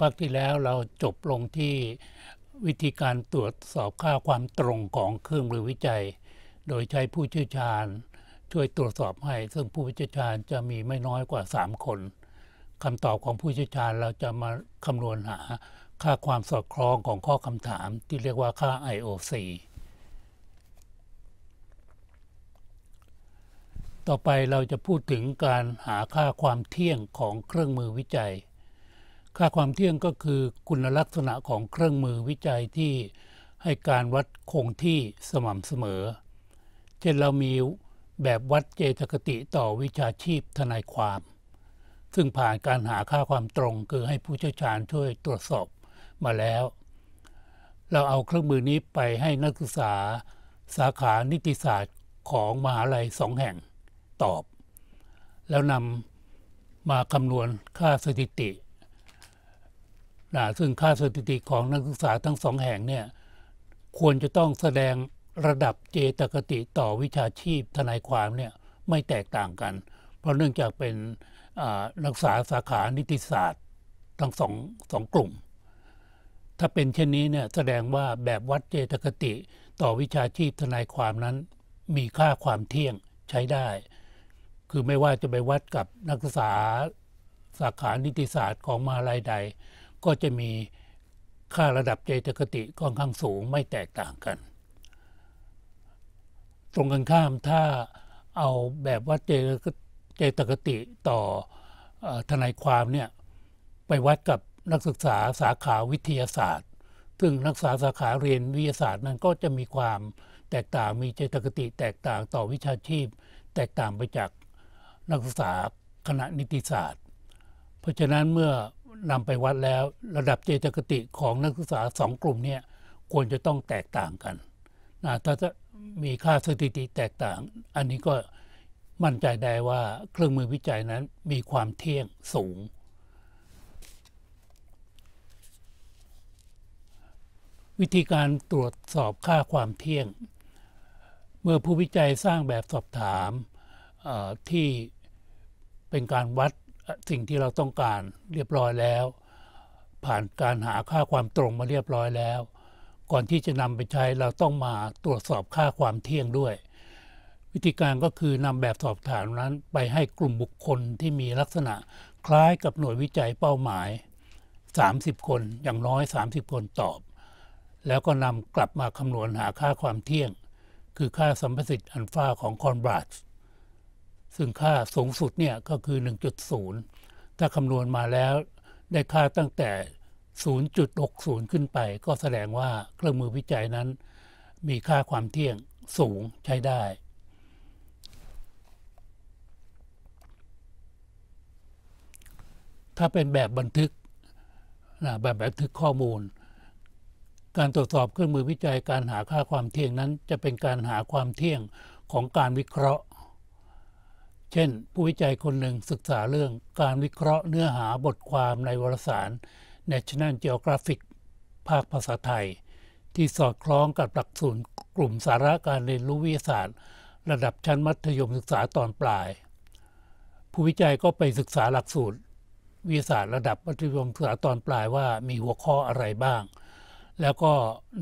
ภาคที่แล้วเราจบลงที่วิธีการตรวจสอบค่าความตรงของเครื่องมือวิจัย โดยใช้ผู้เชี่ยวชาญช่วยตรวจสอบให้ ซึ่งผู้เชี่ยวชาญจะมีไม่น้อยกว่า 3 คนคำตอบของผู้เชี่ยวชาญเราจะมาคำนวณหาค่าความสอดคล้องของข้อคำถามที่เรียกว่าค่า IOC ต่อไปเราจะพูดถึงการหาค่าความเที่ยงของเครื่องมือวิจัยค่าความเที่ยงก็คือคุณลักษณะของเครื่องมือวิจัยที่ให้การวัดคงที่สม่ำเสมอ เช่นเรามีแบบวัดเจตคติต่อวิชาชีพทนายความ ซึ่งผ่านการหาค่าความตรงคือให้ผู้เชี่ยวชาญช่วยตรวจสอบมาแล้ว เราเอาเครื่องมือนี้ไปให้นักศึกษาสาขานิติศาสตร์ของมหาลัยสองแห่งตอบ แล้วนำมาคำนวณค่าสถิตินะซึ่งค่าสถิติของนักศึกษาทั้งสองแห่งเนี่ยควรจะต้องแสดงระดับเจตคติต่อวิชาชีพทนายความเนี่ยไม่แตกต่างกัน เพราะเนื่องจากเป็นนักศึกษาสาขานิติศาสตร์ทั้งสองสองกลุ่ม ถ้าเป็นเช่นนี้เนี่ยแสดงว่าแบบวัดเจตคติ ต่อวิชาชีพทนายความนั้นมีค่าความเที่ยงใช้ได้ คือไม่ว่าจะไปวัดกับนักศึกษาสาขานิติศาสตร์ของมาลัยใดก็จะมีค่าระดับเจตคติค่อนข้างสูงไม่แตกต่างกัน ตรงกันข้ามถ้าเอาแบบว่าเจเจตคติต่อทนายความเนี่ยไปวัดกับนักศึกษาสาขาวิทยาศาสตร์ ซึ่งนักศึกษาสาขา เรียน วิทยาศาสตร์นั้นก็จะมีความแตกต่างมีเจตคติแตกต่างต่อวิชาชีพแตกต่างไปจากนักศึกษาคณะนิติศาสตร์ เพราะฉะนั้นเมื่อนำไปวัดแล้วระดับเจตคติของนักศึกษาสองกลุ่มเนี่ยควรจะต้องแตกต่างกันนะถ้าจะมีค่าสถิติแตกต่าง อันนี้ก็มั่นใจได้ว่าเครื่องมือวิจัยนั้นมีความเที่ยงสูง วิธีการตรวจสอบค่าความเที่ยง เมื่อผู้วิจัยสร้างแบบสอบถามที่เป็นการวัดสิ่งที่เราต้องการเรียบร้อยแล้ว ผ่านการหาค่าความตรงมาเรียบร้อยแล้ว ก่อนที่จะนำไปใช้เราต้องมาตรวจสอบค่าความเที่ยงด้วย วิธีการก็คือนำแบบสอบถามนั้นไปให้กลุ่มบุคคลที่มีลักษณะคล้ายกับหน่วยวิจัยเป้าหมาย 30 คนอย่างน้อย 30 คนตอบ แล้วก็นำกลับมาคำนวณหาค่าความเที่ยง คือค่าสัมประสิทธิ์อันฟ้าของคอนบราชซึ่งค่าสูงสุดเนี่ยก็คือ 1.0 ถ้าคำนวณมาแล้วได้ค่าตั้งแต่ 0.60 ขึ้นไป ก็แสดงว่าเครื่องมือวิจัยนั้น มีค่าความเที่ยงสูงใช้ได้ ถ้าเป็นแบบบันทึกนะแบบบันทึกข้อมูล การตรวจสอบเครื่องมือวิจัย การหาค่าความเที่ยงนั้น จะเป็นการหาความเที่ยงของการวิเคราะห์เช่น ผู้วิจัยคนหนึ่งศึกษาเรื่องการวิเคราะห์เนื้อหาบทความในวารสาร National Geographic ภาคภาษาไทย ที่สอดคล้องกับหลักสูตรกลุ่มสาระการเรียนรู้วิทยาศาสตร์ระดับชั้นมัธยมศึกษาตอนปลาย ผู้วิจัยก็ไปศึกษาหลักสูตรวิทยาศาสตร์ระดับมัธยมศึกษาตอนปลายว่ามีหัวข้ออะไรบ้าง แล้วก็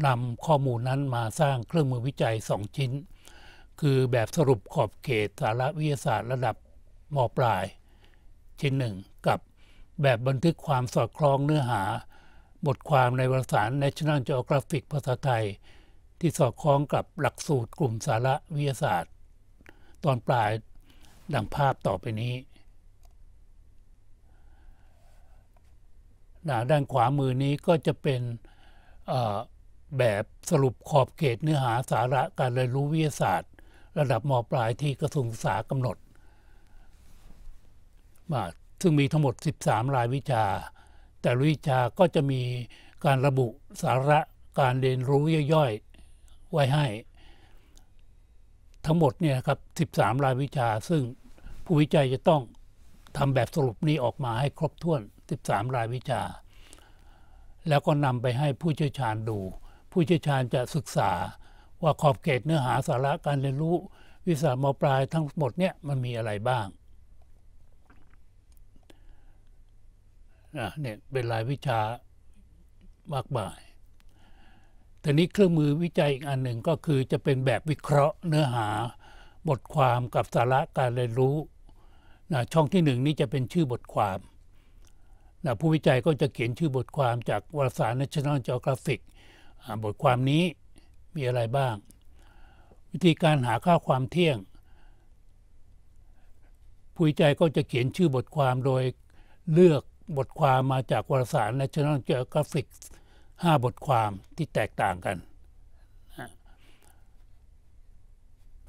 นำข้อมูลนั้นมาสร้างเครื่องมือวิจัย2ชิ้นคือแบบสรุปขอบเขตสารวิทยาศาสตร์ระดับม ปลาย ชิ้นหนึ่งกับแบบบันทึกความสอดคล้องเนื้อหา บทความในวารสาร National Geographic ภาษาไทย ที่สอดคล้องกับหลักสูตรกลุ่มสารวิทยาศาสตร์ ตอนปลายดังภาพต่อไปนี้นด้านขวามือนี้ก็จะเป็นแบบสรุปขอบเขตเนื้อหาสาระการเรียนรู้วิทยาศาสตร์ระดับมปลายที่กระทรวงศึกษากำหนดมาซึ่งมีทั้งหมด 13 รายวิชา แต่วิชาก็จะมีการระบุสาระการเรียนรู้ย่อยๆ ไว้ให้ ทั้งหมดเนี่ยครับ 13 รายวิชา ซึ่งผู้วิจัยจะต้องทำแบบสรุปนี้ออกมาให้ครบถ้วน 13 รายวิชา แล้วก็นำไปให้ผู้เชี่ยวชาญดู ผู้เชี่ยวชาญจะศึกษาว่าขอบเขตเนื้อหาสาระการเรียนรู้วิสามปลายทั้งหมดเนี่ยมันมีอะไรบ้างเนี่ยเป็นรายวิชามากมายแต่นี้เครื่องมือวิจัยอีกอันหนึ่งก็คือจะเป็นแบบวิเคราะห์ เนื้อหาบทความกับสาระการเรียนรู้นะช่องที่หนึ่งนี่จะเป็นชื่อบทความนะผู้วิจัยก็จะเขียนชื่อบทความจากวารสาร National Geographic บทความนี้มีอะไรบ้าง วิธีการหาค่าความเที่ยง ผู้วิจัยก็จะเขียนชื่อบทความโดยเลือกบทความมาจากวารสาร National Geographic 5 บทความที่แตกต่างกัน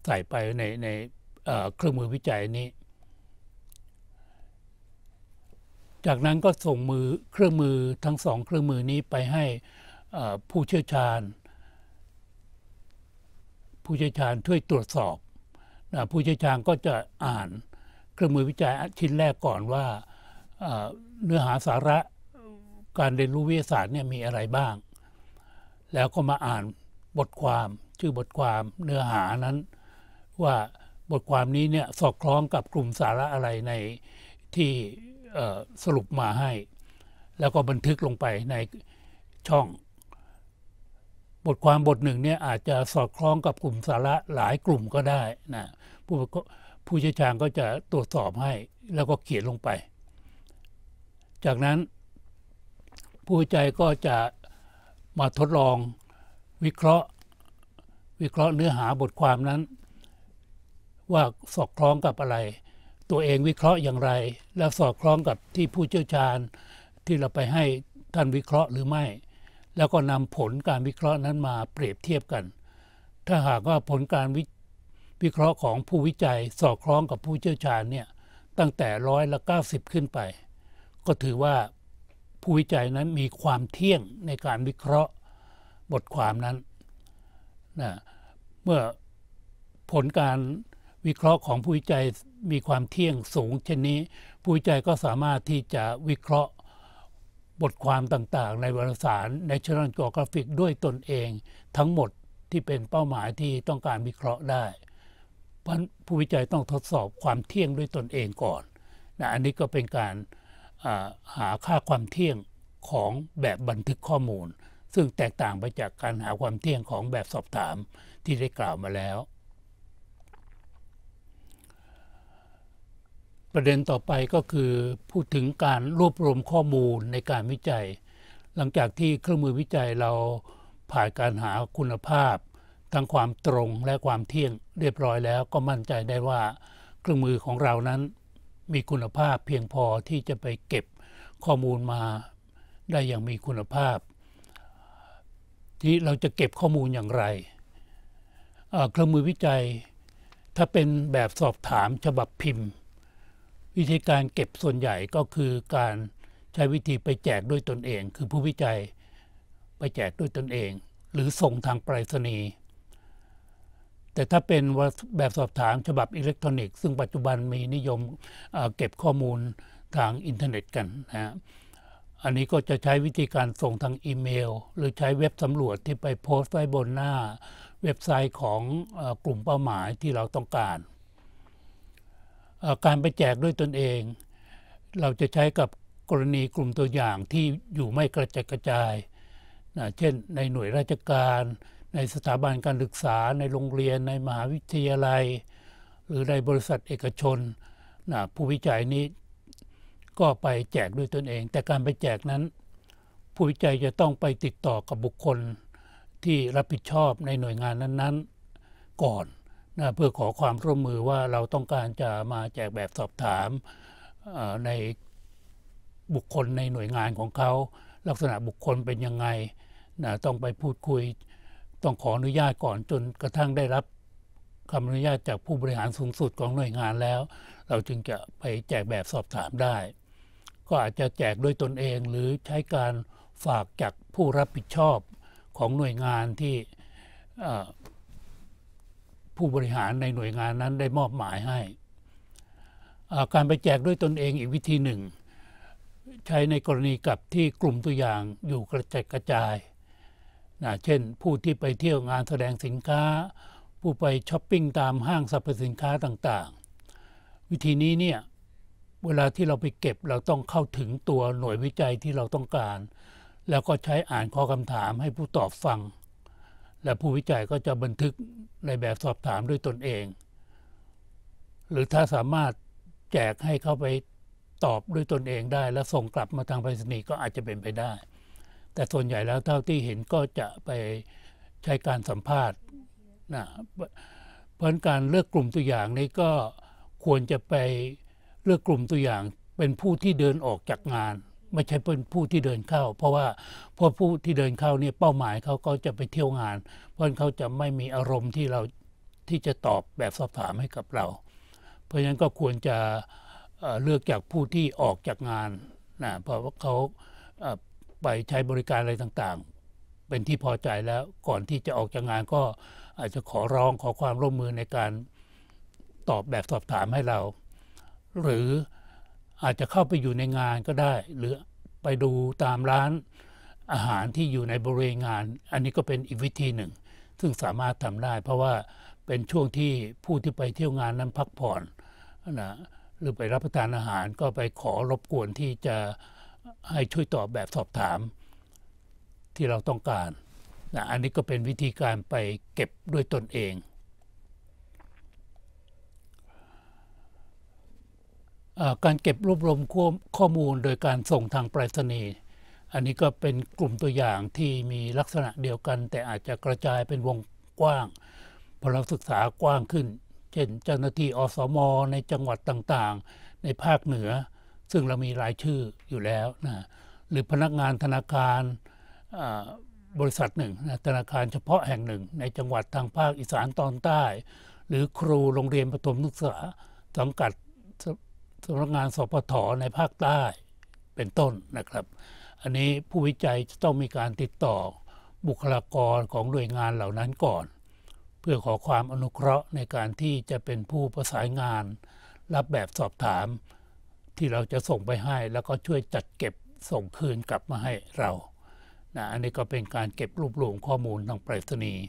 ใส่ไปในในเครื่องมือวิจัยนี้ จากนั้นก็ส่งมือเครื่องมือทั้งสองเครื่องมือนี้ไปให้ผู้เชี่ยวชาญผู้เชี่ยวชาญช่วยตรวจสอบนะผู้เชี่ยวชาญก็จะอ่านเครื่องมือวิจัยชิ้นแรกก่อนว่าเนื้อหาสาระการเรียนรู้วิทยาศาสตร์เนี่ยมีอะไรบ้าง แล้วก็มาอ่านบทความชื่อบทความเนื้อหานั้นว่าบทความนี้เนี่ยสอดคล้องกับกลุ่มสาระอะไรในที่สรุปมาให้ แล้วก็บันทึกลงไปในช่องบทความบทหนึ่งเนี่ยอาจจะสอดคล้องกับกลุ่มสาระหลายกลุ่มก็ได้นะผู้ผู้เชี่ยวชาญก็จะตรวจสอบให้แล้วก็เขียนลงไป จากนั้น ผู้วิจัยก็จะมาทดลองวิเคราะห์วิเคราะห์เนื้อหาบทความนั้น ว่าสอดคล้องกับอะไร ตัวเองวิเคราะห์อย่างไร และสอดคล้องกับที่ผู้เชี่ยวชาญที่เราไปให้ท่านวิเคราะห์หรือไม่แล้วก็นำผลการวิเคราะห์นั้นมาเปรียบเทียบกัน ถ้าหากว่าผลการวิวเคราะห์ของผู้วิจัย สอดคล้องกับผู้เชี่ยวชาญเนี่ยตั้งแต่ร้อยละ 90 ขึ้นไป ก็ถือว่าผู้วิจัยนั้นมีความเที่ยงในการวิเคราะห์บทความนั้นนะเมื่อผลการวิเคราะห์ของผู้วิจัยมีความเที่ยงสูงเช่นนี้ ผู้วิจัยก็สามารถที่จะวิเคราะห์บทความต่างๆ ในวารสาร National Geographic ด้วยตนเองทั้งหมดที่เป็นเป้าหมายที่ต้องการวิเคราะห์ได้ เพราะผู้วิจัยต้องทดสอบความเที่ยงด้วยตนเองก่อนนะอันนี้ก็เป็นการหาค่าความเที่ยงของแบบบันทึกข้อมูล ซึ่งแตกต่างไปจากการหาความเที่ยงของแบบสอบถามที่ได้กล่าวมาแล้วประเด็นต่อไปก็คือพูดถึงการรวบรวมข้อมูลในการวิจัย หลังจากที่เครื่องมือวิจัยเราผ่านการหาคุณภาพทั้งความตรงและความเที่ยงเรียบร้อยแล้วก็มั่นใจได้ว่า เครื่องมือของเรานั้นมีคุณภาพเพียงพอที่จะไปเก็บข้อมูลมาได้อย่างมีคุณภาพ ที่เราจะเก็บข้อมูลอย่างไร เครื่องมือวิจัย ถ้าเป็นแบบสอบถามฉบับพิมพ์วิธีการเก็บส่วนใหญ่ก็คือการใช้วิธีไปแจกด้วยตนเอง คือผู้วิจัยไปแจกด้วยตนเอง หรือส่งทางไปรษณีย์แต่ถ้าเป็นแบบสอบถามฉบับอิเล็กทรอนิกส์ซึ่งปัจจุบันมีนิยมเก็บข้อมูลทางอินเทอร์เน็ตกันนะอันนี้ก็จะใช้วิธีการส่งทางอีเมล หรือใช้เว็บสำรวจที่ไปโพสต์ไว้บนหน้า เว็บไซต์ของกลุ่มเป้าหมายที่เราต้องการการไปแจกด้วยตนเองเราจะใช้กับกรณีกลุ่มตัวอย่างที่อยู่ไม่กระจัดกระจายนะเช่น ในหน่วยราชการ ในสถาบันการศึกษา ในโรงเรียน ในมหาวิทยาลัย หรือในบริษัทเอกชนนะผู้วิจัยนี้ก็ไปแจกด้วยตนเอง แต่การไปแจกนั้น ผู้วิจัยจะต้องไปติดต่อกับบุคคลที่รับผิดชอบในหน่วยงานนั้นๆก่อนนะเพื่อขอความร่วมมือว่าเราต้องการจะมาแจกแบบสอบถามในบุคคลในหน่วยงานของเขาลักษณะบุคคลเป็นยังไงนะต้องไปพูดคุยต้องขออนุญาตก่อนจนกระทั่งได้รับคำอนุญาตจากผู้บริหารสูงสุดของหน่วยงานแล้ว เราจึงจะไปแจกแบบสอบถามได้ ก็อาจจะแจกด้วยตนเองหรือใช้การฝากจากผู้รับผิดชอบของหน่วยงานที่ผู้บริหารในหน่วยงานนั้นได้มอบหมายให้การไปแจกด้วยตนเองอีกวิธีหนึ่งใช้ในกรณีกับที่กลุ่มตัวอย่างอยู่กระจัดกระจายนะเช่น ผู้ที่ไปเที่ยวงานแสดงสินค้า ผู้ไปช้อปปิ้งตามห้างสรรพสินค้าต่างๆ วิธีนี้เนี่ยเวลาที่เราไปเก็บเราต้องเข้าถึงตัวหน่วยวิจัยที่เราต้องการ แล้วก็ใช้อ่านข้อคำถามให้ผู้ตอบฟังและผู้วิจัยก็จะบันทึกในแบบสอบถามด้วยตนเอง หรือถ้าสามารถแจกให้เข้าไปตอบด้วยตนเองได้ และส่งกลับมาทางไปรษณีย์ก็อาจจะเป็นไปได้ แต่ส่วนใหญ่แล้วเท่าที่เห็นก็จะไปใช้การสัมภาษณ์นะเพราะการเลือกกลุ่มตัวอย่างนี้ก็ควรจะไปเลือกกลุ่มตัวอย่างเป็นผู้ที่เดินออกจากงานไม่ใช่เป็นผู้ที่เดินเข้า เพราะว่าพวกผู้ที่เดินเข้าเนี่ยเป้าหมายเขาก็จะไปเที่ยวงาน เพราะเขาจะไม่มีอารมณ์ที่เราที่จะตอบแบบสอบถามให้กับเรา เพราะฉะนั้นก็ควรจะเลือกจากผู้ที่ออกจากงานนะเพราะว่าเขาไปใช้บริการอะไรต่าง ๆ เป็นที่พอใจแล้วก่อนที่จะออกจากงานก็อาจจะขอร้องขอความร่วมมือในการตอบแบบสอบถามให้เรา หรืออาจจะเข้าไปอยู่ในงานก็ได้ หรือไปดูตามร้านอาหารที่อยู่ในบริเวณงาน อันนี้ก็เป็นอีกวิธีหนึ่ง ซึ่งสามารถทำได้ เพราะว่าเป็นช่วงที่ผู้ที่ไปเที่ยวงานนั้นพักผ่อนนะหรือไปรับประทานอาหารก็ไปขอรบกวนที่จะให้ช่วยตอบแบบสอบถามที่เราต้องการนะอันนี้ก็เป็นวิธีการไปเก็บด้วยตนเองการเก็บรวบรวมข้อมูลโดยการส่งทางไปรษณีย์ อันนี้ก็เป็นกลุ่มตัวอย่างที่มีลักษณะเดียวกัน แต่อาจจะกระจายเป็นวงกว้าง พอเราศึกษากว้างขึ้น เช่น เจ้าหน้าที่อสมในจังหวัดต่างๆ ในภาคเหนือซึ่งเรามีรายชื่ออยู่แล้วนะ หรือพนักงานธนาคารบริษัทหนึ่ง ธนาคารเฉพาะแห่งหนึ่งในจังหวัดทางภาคอีสานตอนใต้ หรือครูโรงเรียนประถมศึกษาสังกัดสำนักงานสปทในภาคใต้เป็นต้นนะครับ อันนี้ผู้วิจัยจะต้องมีการติดต่อ บุคลากรของหน่วยงานเหล่านั้นก่อน เพื่อขอความอนุเคราะห์ในการที่จะเป็นผู้ประสานงานรับแบบสอบถาม ที่เราจะส่งไปให้ แล้วก็ช่วยจัดเก็บส่งคืนกลับมาให้เรานะอันนี้ก็เป็นการเก็บรวบรวมข้อมูลทางไปรษณีย์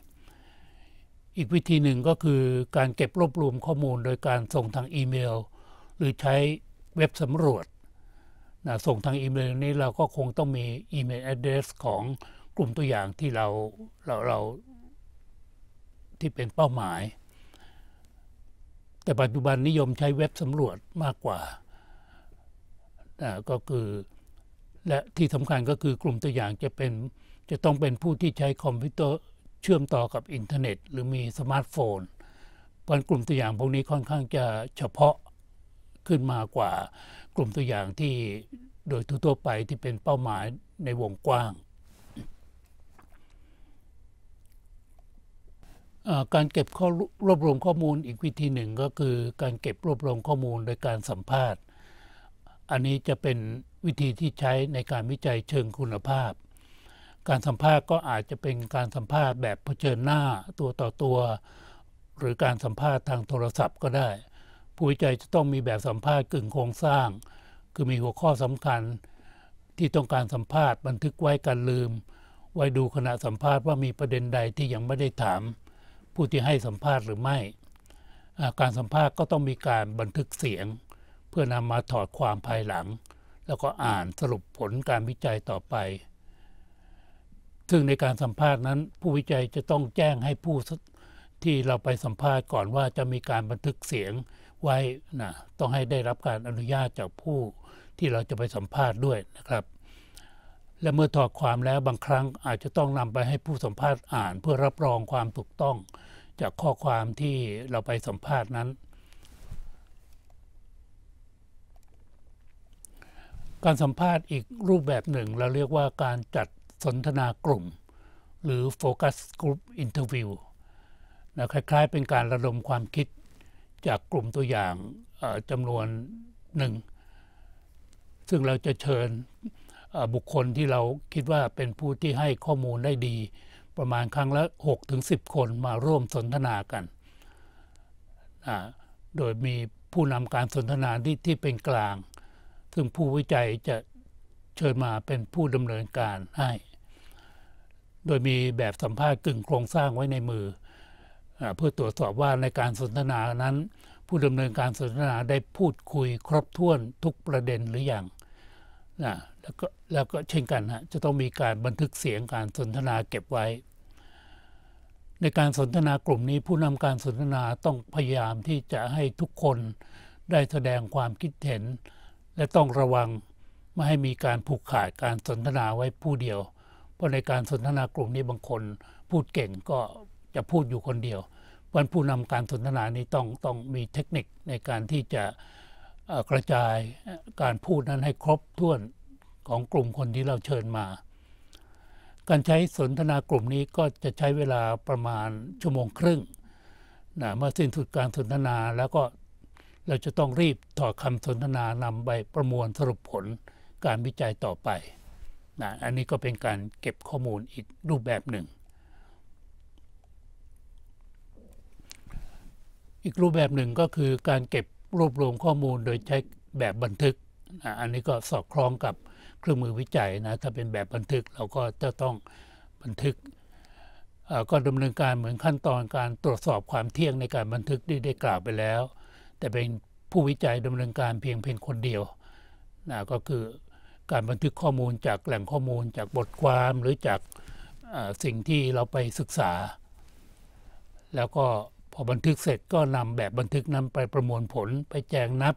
อีกวิธีหนึ่งก็คือการเก็บรวบรวมข้อมูลโดยการส่งทางอีเมลหรือใช้เว็บสำรวจนะส่งทางอีเมลนี้เราก็คงต้องมีอีเมลแอดเดรสของกลุ่มตัวอย่างที่เราเราเราที่เป็นเป้าหมาย แต่ปัจจุบันนิยมใช้เว็บสำรวจมากกว่านะก็คือและที่สำคัญก็คือกลุ่มตัวอย่างจะเป็นจะต้องเป็นผู้ที่ใช้คอมพิวเตอร์เชื่อมต่อกับอินเทอร์เน็ตหรือมีสมาร์ทโฟนเพราะกลุ่มตัวอย่างพวกนี้ค่อนข้างจะเฉพาะขึ้นมากว่ากลุ่มตัวอย่างที่โดยทั่วไปที่เป็นเป้าหมายในวงกว้างการเก็บข้อรวบรวมข้อมูลอีกวิธีหนึ่งก็คือการเก็บรวบรวมข้อมูลโดยการสัมภาษณ์ อันนี้จะเป็นวิธีที่ใช้ในการวิจัยเชิงคุณภาพ การสัมภาษณ์ก็อาจจะเป็นการสัมภาษณ์แบบเผชิญหน้าตัวต่อตัวหรือการสัมภาษณ์ทางโทรศัพท์ก็ได้ผู้วิจัยจะต้องมีแบบสัมภาษณ์กึ่งโครงสร้าง คือมีหัวข้อสำคัญ ที่ต้องการสัมภาษณ์ บันทึกไว้การลืม ไว้ดูขณะสัมภาษณ์ว่ามีประเด็นใดที่ยังไม่ได้ถาม ผู้ที่ให้สัมภาษณ์หรือไม่การสัมภาษณ์ก็ต้องมีการบันทึกเสียง เพื่อนำมาถอดความภายหลัง แล้วก็อ่านสรุปผลการวิจัยต่อไป ซึ่งในการสัมภาษณ์นั้นผู้วิจัยจะต้องแจ้งให้ผู้ที่เราไปสัมภาษณ์ก่อนว่าจะมีการบันทึกเสียงไว้นะต้องให้ได้รับการอนุญาตจากผู้ที่เราจะไปสัมภาษณ์ด้วยนะครับ และเมื่อถอดความแล้วบางครั้งอาจจะต้องนำไปให้ผู้สัมภาษณ์อ่านเพื่อรับรองความถูกต้องจากข้อความที่เราไปสัมภาษณ์นั้น การสัมภาษณ์อีกรูปแบบหนึ่งเราเรียกว่าการจัดสนทนากลุ่ม หรือโฟกัสกลุ่มอินเทอร์วิวนะคล้ายๆเป็นการระดมความคิดจากกลุ่มตัวอย่างจำนวนหนึ่ง ซึ่งเราจะเชิญบุคคลที่เราคิดว่าเป็นผู้ที่ให้ข้อมูลได้ดี ประมาณครั้งละ 6-10 คนมาร่วมสนทนากัน โดยมีผู้นำการสนทนาที่ที่เป็นกลาง ซึ่งผู้วิจัยจะเชิญมาเป็นผู้ดำเนินการให้ โดยมีแบบสัมภาษณ์กึ่งโครงสร้างไว้ในมือเพื่อตรวจสอบว่าในการสนทนานั้น ผู้ดำเนินการสนทนาได้พูดคุยครบถ้วนทุกประเด็นหรืออยังนะแล้วก็แล้วก็เช่นกันฮะจะต้องมีการบันทึกเสียงการสนทนาเก็บไว้ ในการสนทนากลุ่มนี้ผู้นำการสนทนาต้องพยายามที่จะให้ทุกคนได้แสดงความคิดเห็น และต้องระวังไม่ให้มีการผูกขาดการสนทนาไว้ผู้เดียว เพราะในการสนทนากลุ่มนี้บางคนพูดเก่งก็จะพูดอยู่คนเดียวราะผู้นำการสนทนานี้ต้องต้องมีเทคนิคในการที่จะกระจายการพูดนั้นให้ครบถ้วนของกลุ่มคนที่เราเชิญมา การใช้สนทนากลุ่มนี้ก็จะใช้เวลาประมาณชั่วโมงครึ่งนะเมื่อสิ้นสุดการสนทนาแล้วก็เราจะต้องรีบถอดคำสนทนานำไปประมวลสรุปผลการวิจัยต่อไปนะอันนี้ก็เป็นการเก็บข้อมูลอีกรูปแบบหนึ่งอีกรูปแบบหนึ่งก็คือการเก็บรวบรวมข้อมูลโดยใช้แบบบันทึก อันนี้ก็สอดคล้องกับเครื่องมือวิจัยนะถ้าเป็นแบบบันทึกเราก็จะต้องบันทึกก็ดำเนินการเหมือนขั้นตอนการตรวจสอบความเที่ยงในการบันทึกที่ได้กล่าวไปแล้ว แต่เป็นผู้วิจัยดำเนินการเพียงเพียงคนเดียวนะก็คือการบันทึกข้อมูลจากแหล่งข้อมูลจากบทความหรือจากสิ่งที่เราไปศึกษา แล้วก็พอบันทึกเสร็จก็นำแบบบันทึกนั้นไปประมวลผลไปแจงนับ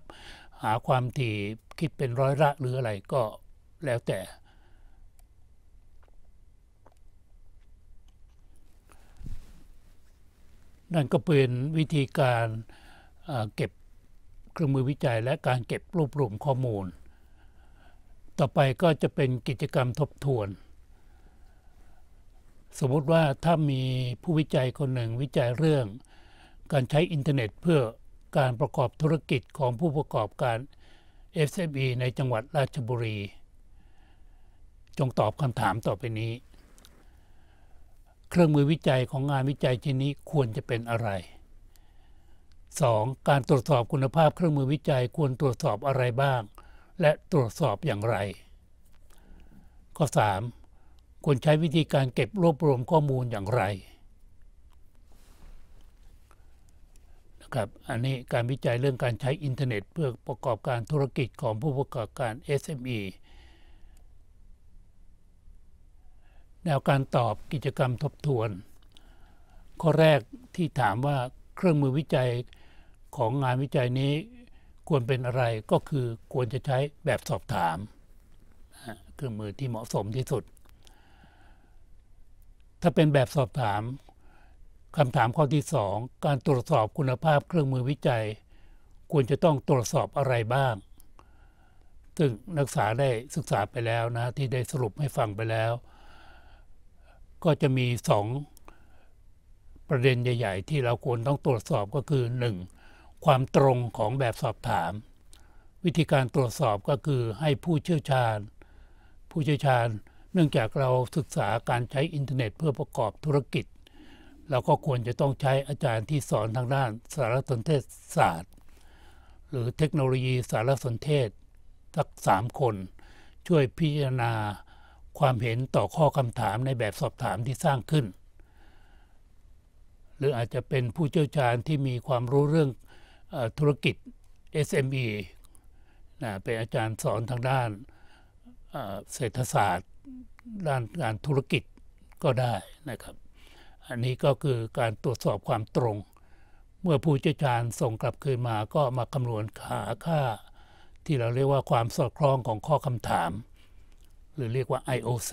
หาความถี่คิดเป็นร้อยละหรืออะไรก็แล้วแต่ นั่นก็เป็นวิธีการเก็บเครื่องมือวิจัยและการเก็บรวบรวมข้อมูล ต่อไปก็จะเป็นกิจกรรมทบทวน สมมติว่าถ้ามีผู้วิจัยคนหนึ่งวิจัยเรื่องการใช้อินเทอร์เน็ต เพื่อการประกอบธุรกิจของผู้ประกอบการ SME ในจังหวัดราชบุรี จงตอบคำถามต่อไปนี้ เครื่องมือวิจัยของงานวิจัยชิ้นนี้ควรจะเป็นอะไร 2. การตรวจสอบคุณภาพเครื่องมือวิจัยควรตรวจสอบอะไรบ้าง และตรวจสอบอย่างไร ข้อ 3. ควรใช้วิธีการเก็บรวบรวมข้อมูลอย่างไรครับ อันนี้การวิจัยเรื่องการใช้อินเทอร์เน็ต เพื่อประกอบการธุรกิจของผู้ประกอบการ SME แนวการตอบกิจกรรมทบทวนข้อแรกที่ถามว่าเครื่องมือวิจัยของงานวิจัยนี้ควรเป็นอะไรก็คือควรจะใช้แบบสอบถามเครื่องมือที่เหมาะสมที่สุด ถ้าเป็นแบบสอบถามคำถามข้อที่ 2 การตรวจสอบคุณภาพเครื่องมือวิจัย ควรจะต้องตรวจสอบอะไรบ้าง ซึ่งนักศึกษาได้ศึกษาไปแล้วนะที่ได้สรุปให้ฟังไปแล้ว ก็จะมี 2 ประเด็นใหญ่ ๆ ที่เราควรต้องตรวจสอบก็คือ 1. ความตรงของแบบสอบถาม วิธีการตรวจสอบก็คือให้ผู้เชี่ยวชาญ ผู้เชี่ยวชาญเนื่องจากเราศึกษาการใช้อินเทอร์เน็ต เพื่อประกอบธุรกิจเราก็ควรจะต้องใช้อาจารย์ที่สอนทางด้านสารสนเทศศาสตร์ หรือเทคโนโลยีสารสนเทศสักสามคน ช่วยพิจารณาความเห็นต่อข้อคำถามในแบบสอบถามที่สร้างขึ้น หรืออาจจะเป็นผู้เชี่ยวชาญที่มีความรู้เรื่องธุรกิจ SME นะเป็นอาจารย์สอนทางด้านเศรษฐศาสตร์ด้านการธุรกิจก็ได้นะครับอันนี้ก็คือการตรวจสอบความตรง เมื่อผู้เชี่ยวชาญส่งกลับคืนมาก็มาคำนวณหาค่า ที่เราเรียกว่าความสอดคล้องของข้อคำถาม หรือเรียกว่า IOC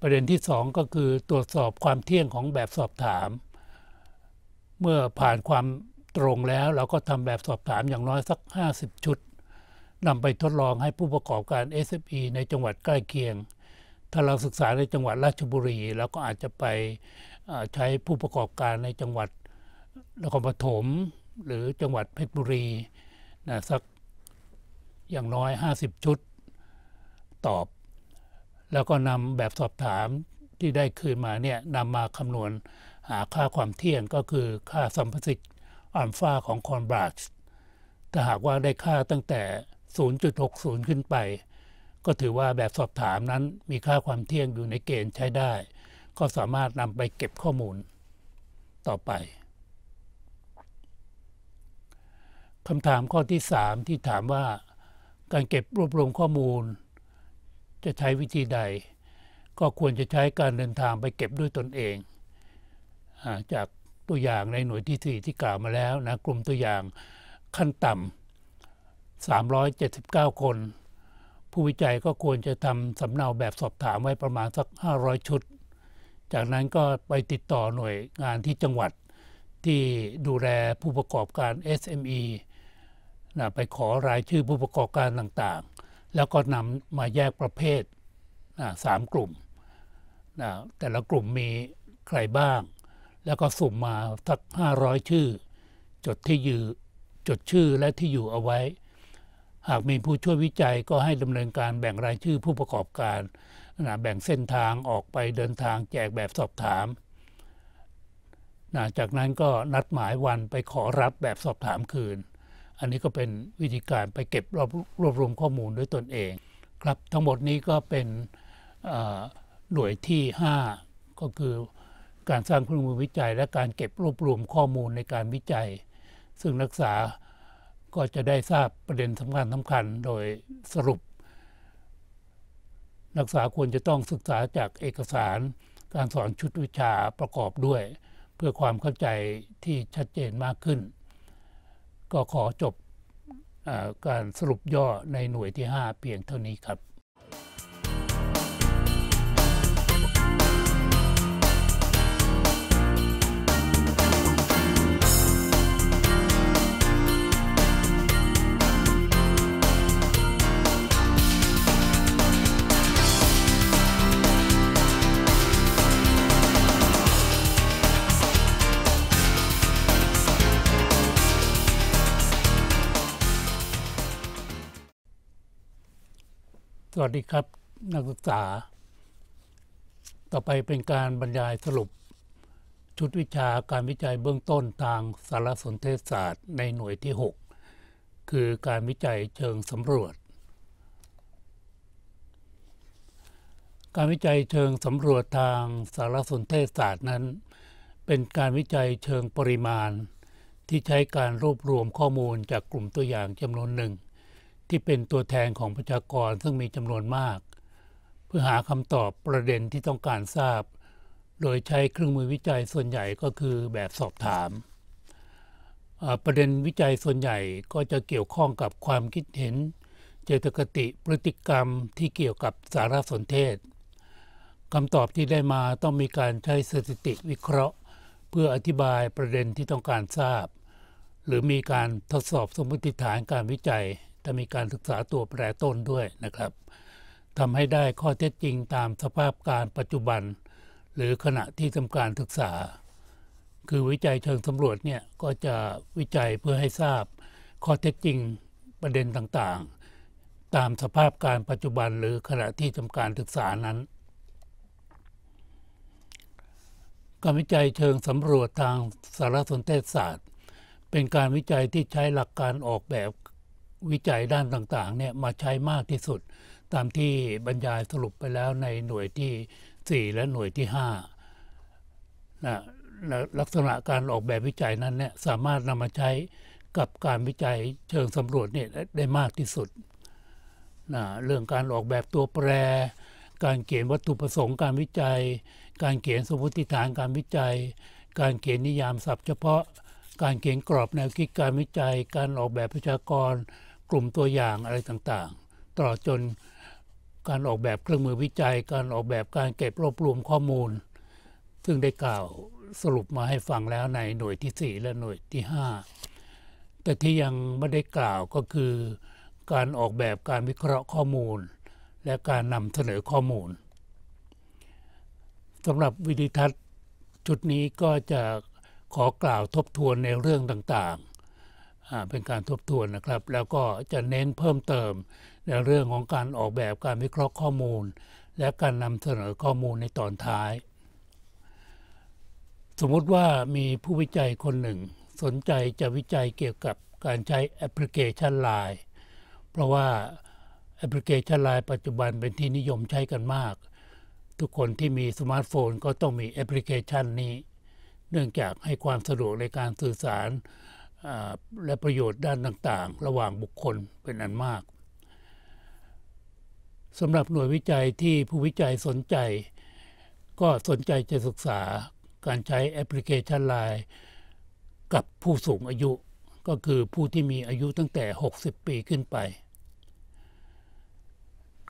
ประเด็นที่ 2 ก็คือตรวจสอบความเที่ยงของแบบสอบถาม เมื่อผ่านความตรงแล้วเราก็ทำแบบสอบถามอย่างน้อยสัก 50 ชุดนำไปทดลองให้ผู้ประกอบการ SME ในจังหวัดใกล้เคียง ถ้าเราศึกษาในจังหวัดราชบุรีเราก็อาจจะไปใช้ผู้ประกอบการในจังหวัดนครปฐมหรือจังหวัดเพชรบุรีนะสักอย่างน้อย 50 ชุดตอบ แล้วก็นำแบบสอบถามที่ได้คืนมาเนี่ยนำมาคำนวณหาค่าความเที่ยงก็คือค่าสัมประสิทธิ์อัลฟาของคอนบราชถ้าหากว่าได้ค่าตั้งแต่0.60ขึ้นไป ก็ถือว่าแบบสอบถามนั้นมีค่าความเที่ยงอยู่ในเกณฑ์ใช้ได้ ก็สามารถนำไปเก็บข้อมูลต่อไปคำถามข้อที่ 3 ที่ถามว่า การเก็บรวบรวมข้อมูล จะใช้วิธีใด ก็ควรจะใช้การเดินทางไปเก็บด้วยตนเองจากตัวอย่างในหน่วยที่ 4 ที่กล่าวมาแล้วนะกลุ่มตัวอย่างขั้นต่ำ379 คน ผู้วิจัยก็ควรจะทำสำเนาแบบสอบถามไว้ประมาณสัก 500 ชุด จากนั้นก็ไปติดต่อหน่วยงานที่จังหวัดที่ดูแลผู้ประกอบการ SME นะไปขอรายชื่อผู้ประกอบการต่างๆ แล้วก็นำมาแยกประเภทนะสามกลุ่มนะแต่ละกลุ่มมีใครบ้าง แล้วก็สุ่มมาสัก 500 ชื่อ จดที่อยู่จดชื่อและที่อยู่เอาไว้หากมีผู้ช่วยวิจัยก็ให้ดำเนินการแบ่งรายชื่อผู้ประกอบการนะแบ่งเส้นทางออกไปเดินทางแจกแบบสอบถามนะจากนั้นก็นัดหมายวันไปขอรับแบบสอบถามคืน อันนี้ก็เป็นวิธีการไปเก็บรวบรวบรวมข้อมูลด้วยตนเอง ครับทั้งหมดนี้ก็เป็นหน่วยที่ 5 ก็คือ การสร้างเครื่องมือวิจัย และการเก็บรวบรวมข้อมูลในการวิจัย ซึ่งนักศึกษาก็จะได้ทราบประเด็นสำคัญสำคัญโดยสรุป นักศึกษาควรจะต้องศึกษาจากเอกสารการสอนชุดวิชาประกอบด้วย เพื่อความเข้าใจที่ชัดเจนมากขึ้น ก็ขอจบการสรุปย่อในหน่วยที่ 5 เพียงเท่านี้ครับสวัสดีครับนักศึกษา ต่อไปเป็นการบรรยายสรุป ชุดวิชาการวิจัยเบื้องต้นทางสารสนเทศศาสตร์ในหน่วยที่ 6 คือการวิจัยเชิงสำรวจ การวิจัยเชิงสำรวจทางสารสนเทศศาสตร์นั้น เป็นการวิจัยเชิงปริมาณ ที่ใช้การรวบรวมข้อมูลจากกลุ่มตัวอย่างจำนวนหนึ่งที่เป็นตัวแทนของประชากรซึ่งมีจำนวนมาก เพื่อหาคำตอบประเด็นที่ต้องการทราบ โดยใช้เครื่องมือวิจัยส่วนใหญ่ก็คือแบบสอบถามประเด็นวิจัยส่วนใหญ่ก็จะเกี่ยวข้องกับความคิดเห็น เจตคติพฤติกรรมที่เกี่ยวกับสารสนเทศคำตอบที่ได้มาต้องมีการใช้สถิติวิเคราะห์ เพื่ออธิบายประเด็นที่ต้องการทราบ หรือมีการทดสอบสมมติฐานการวิจัยจะมีการศึกษาตัวแปรต้นด้วยนะครับทำให้ได้ข้อเท็จจริงตามสภาพการปัจจุบัน หรือขณะที่ทำการศึกษา คือวิจัยเชิงสำรวจเนี่ย ก็จะวิจัยเพื่อให้ทราบข้อเท็จจริงประเด็นต่างๆ ตามสภาพการปัจจุบันหรือขณะที่ทำการศึกษานั้นการวิจัยเชิงสำรวจทางสารสนเทศศาสตร์ เป็นการวิจัยที่ใช้หลักการออกแบบวิจัยด้านต่างๆเนี่ยมาใช้มากที่สุดตามที่บรรยายสรุปไปแล้วในหน่วยที่ 4 และหน่วยที่5นะลักษณะการออกแบบวิจัยนั้นเนี่ยสามารถนำมาใช้กับการวิจัยเชิงสำรวจเนี่ยได้มากที่สุดนะเรื่องการออกแบบตัวแปร การเขียนวัตถุประสงค์การวิจัย การเขียนสมมติฐานการวิจัย การเขียนนิยามศัพท์เฉพาะการเขียนกรอบแนวคิดการวิจัย การออกแบบประชากรกลุ่มตัวอย่างอะไรต่างๆตลอดจนการออกแบบเครื่องมือวิจัย การออกแบบการเก็บรวบรวมข้อมูล ซึ่งได้กล่าวสรุปมาให้ฟังแล้วในหน่วยที่ 4 และหน่วยที่ 5 แต่ที่ยังไม่ได้กล่าวก็คือการออกแบบการวิเคราะห์ข้อมูล และการนำเสนอข้อมูล สำหรับวิดิทัศน์ชุดนี้ก็จะขอกล่าวทบทวนในเรื่องต่างๆเป็นการทบทวนนะครับ แล้วก็จะเน้นเพิ่มเติมในเรื่องของการออกแบบการวิเคราะห์ข้อมูล และการนำเสนอข้อมูลในตอนท้าย สมมติว่ามีผู้วิจัยคนหนึ่ง สนใจจะวิจัยเกี่ยวกับการใช้แอปพลิเคชัน l ล n e เพราะว่าแอปพลิเคชัน l ล n e ปัจจุบันเป็นที่นิยมใช้กันมาก ทุกคนที่มีสมาร์ทโฟนก็ต้องมีแอปพลิเคชันนี้ เนื่องจากให้ความสะดวกในการสื่อสารและประโยชน์ด้านต่างๆ ระหว่างบุคคลเป็นอันมากสำหรับหน่วยวิจัยที่ผู้วิจัยสนใจ ก็สนใจจะศึกษาการใช้แอปพลิเคชันไลน์กับผู้สูงอายุก็คือผู้ที่มีอายุตั้งแต่ 60 ปีขึ้นไป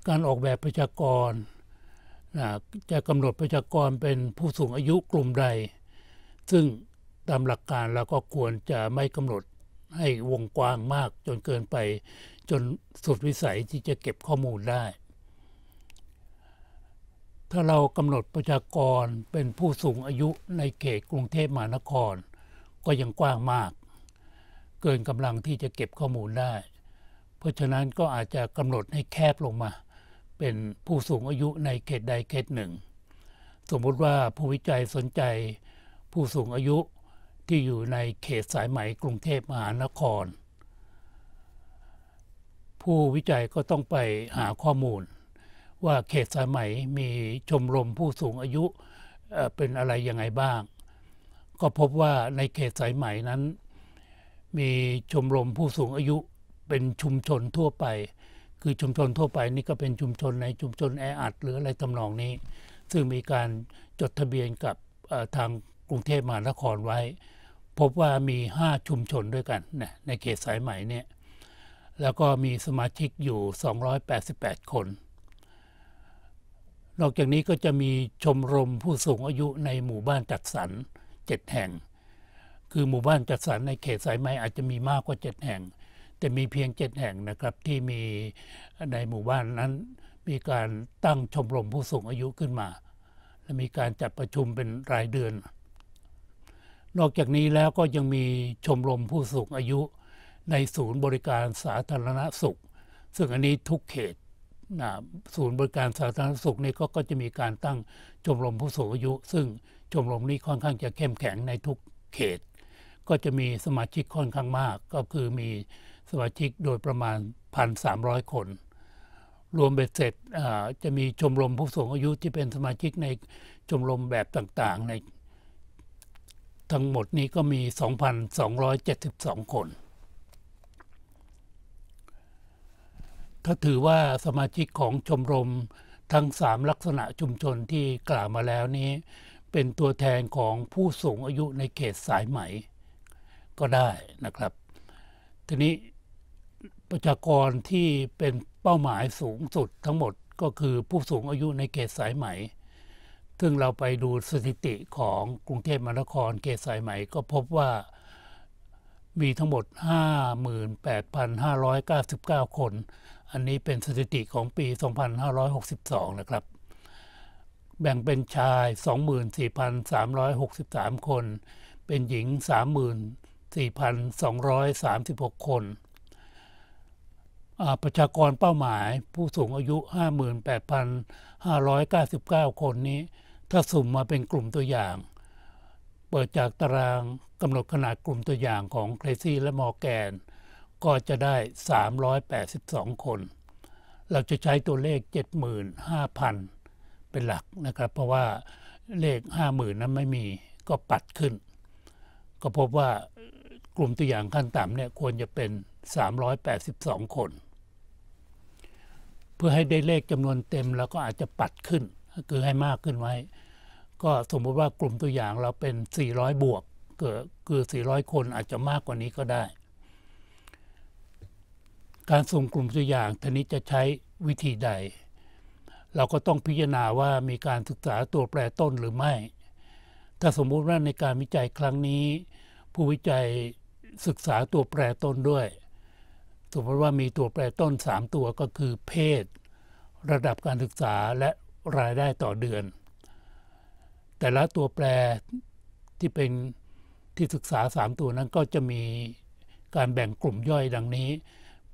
การออกแบบประชากร จะกำหนดประชากรเป็นผู้สูงอายุกลุ่มใดซึ่งตามหลักการเราก็ควรจะไม่กำหนดให้วงกว้างมากจนเกินไปจนสุดวิสัยที่จะเก็บข้อมูลได้ ถ้าเรากำหนดประชากรเป็นผู้สูงอายุในเขตกรุงเทพมหานคร ก็ยังกว้างมาก เกินกำลังที่จะเก็บข้อมูลได้ เพราะฉะนั้นก็อาจจะกำหนดให้แคบลงมา เป็นผู้สูงอายุในเขตใดเขตหนึ่ง สมมติว่าผู้วิจัยสนใจผู้สูงอายุที่อยู่ในเขตสายไหมกรุงเทพมหานคร ผู้วิจัยก็ต้องไปหาข้อมูล ว่าเขตสายไหมมีชมรมผู้สูงอายุเป็นอะไรยังไงบ้าง ก็พบว่าในเขตสายไหมนั้น มีชมรมผู้สูงอายุเป็นชุมชนทั่วไป คือชุมชนทั่วไปนี่ก็เป็นชุมชนในชุมชนแออัดหรืออะไรตำนองนี้ ซึ่งมีการจดทะเบียนกับทางกรุงเทพมหานครไว้พบว่ามี 5ชุมชนด้วยกันนะในเขตสายใหม่เนี่ยแล้วก็มีสมาชิกอยู่ 288 คน นอกจากนี้ก็จะมีชมรมผู้สูงอายุในหมู่บ้านจัดสรร7แห่ง คือหมู่บ้านจัดสรรในเขตสายไหมอาจจะมีมากกว่า 7 แห่งแต่มีเพียง 7 แห่งนะครับที่มีในหมู่บ้านนั้น มีการตั้งชมรมผู้สูงอายุขึ้นมา และมีการจัดประชุมเป็นรายเดือนนอกจากนี้แล้วก็ยังมีชมรมผู้สูงอายุในศูนย์บริการสาธารณสุข ซึ่งอันนี้ทุกเขตนะศูนย์บริการสาธารณสุขนี่ก็จะมีการตั้งชมรมผู้สูงอายุ ซึ่งชมรมนี้ค่อนข้างจะเข้มแข็งในทุกเขต ก็จะมีสมาชิกค่อนข้างมาก ก็คือมีสมาชิกโดยประมาณ 1,300 คน รวมเบ็ดเสร็จจะมีชมรมผู้สูงอายุที่เป็นสมาชิกในชมรมแบบต่างๆในทั้งหมดนี้ก็มี 2,272 คนก็ถือว่าสมาชิกของชมรมทั้ง 3 ลักษณะชุมชนที่กล่าวมาแล้วนี้ เป็นตัวแทนของผู้สูงอายุในเขตสายไหมก็ได้นะครับ ทีนี้ประชากรที่เป็นเป้าหมายสูงสุดทั้งหมดก็คือผู้สูงอายุในเขตสายไหมซึ่งเราไปดูสถิติของกรุงเทพมหานครเขตสายไหม่ก็พบว่ามีทั้งหมด 58,599 คน อันนี้เป็นสถิติของปี 2562 นะครับ แบ่งเป็นชาย 24,363 คน เป็นหญิง 34,236 คน ประชากรเป้าหมายผู้สูงอายุ 58,599 คนนี้ถ้าสุ่มมาเป็นกลุ่มตัวอย่าง เปิดจากตารางกำหนดขนาดกลุ่มตัวอย่างของเครซี่และมอร์แกนก็จะได้ 382 คน เราจะใช้ตัวเลข 75,000 เป็นหลักนะครับ เพราะว่าเลข 50,000นั้นไม่มีก็ปัดขึ้น ก็พบว่ากลุ่มตัวอย่างขั้นต่ำเนี่ยควรจะเป็น 382 คน เพื่อให้ได้เลขจำนวนเต็มแล้วก็อาจจะปัดขึ้นคือให้มากขึ้นไว้ ก็สมมุติว่ากลุ่มตัวอย่างเราเป็น400บวกเกิดคือ400คนอาจจะมากกว่านี้ก็ได้ การสุ่มกลุ่มตัวอย่างทีนี้จะใช้วิธีใด เราก็ต้องพิจารณาว่ามีการศึกษาตัวแปรต้นหรือไม่ ถ้าสมมุติว่าในการวิจัยครั้งนี้ ผู้วิจัยศึกษาตัวแปรต้นด้วย สมมติว่ามีตัวแปรต้น3ตัวก็คือเพศ ระดับการศึกษาและรายได้ต่อเดือน แต่ละตัวแปรที่เป็นที่ศึกษา3ตัวนั้นก็จะมีการแบ่งกลุ่มย่อยดังนี้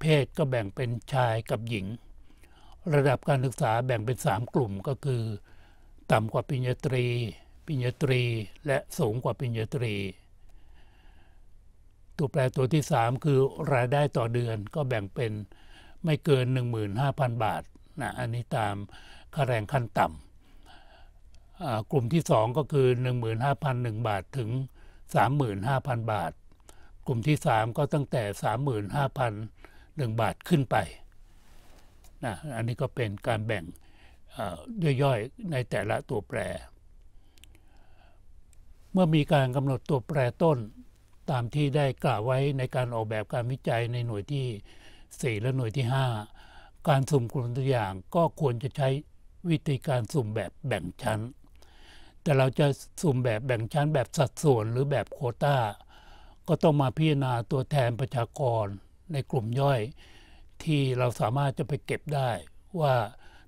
เพศก็แบ่งเป็นชายกับหญิง ระดับการศึกษาแบ่งเป็น3กลุ่มก็คือต่ำกว่าปิญญาตรีปิญญาตรี และสูงกว่าปิญญาตรี ตัวแปรตัวที่ 3คือรายได้ต่อเดือนก็แบ่งเป็นไม่เกิน15,000บาทนะอันนี้ตามค่าแรงขั้นต่ำ กลุ่มที่ 2 ก็คือ 15,001บาทถึง 35,000 บาท กลุ่มที่ 3 ก็ตั้งแต่ 35,001บาทขึ้นไปนะอันนี้ก็เป็นการแบ่งย่อยๆในแต่ละตัวแปร เมื่อมีการกำหนดตัวแปรต้นตามที่ได้กล่าวไว้ในการออกแบบการวิจัยในหน่วยที่ 4 และหน่วยที่ 5 การสุ่มกลุ่มตัวอย่างก็ควรจะใช้วิธีการสุ่มแบบแบ่งชั้น แต่เราจะ สุ่มแบบแบ่งชั้นแบบสัดส่วนหรือแบบโคตา้า ก็ต้องมาพิจารณาตัวแทนประชากรในกลุ่มย่อย ที่เราสามารถจะไปเก็บได้ว่า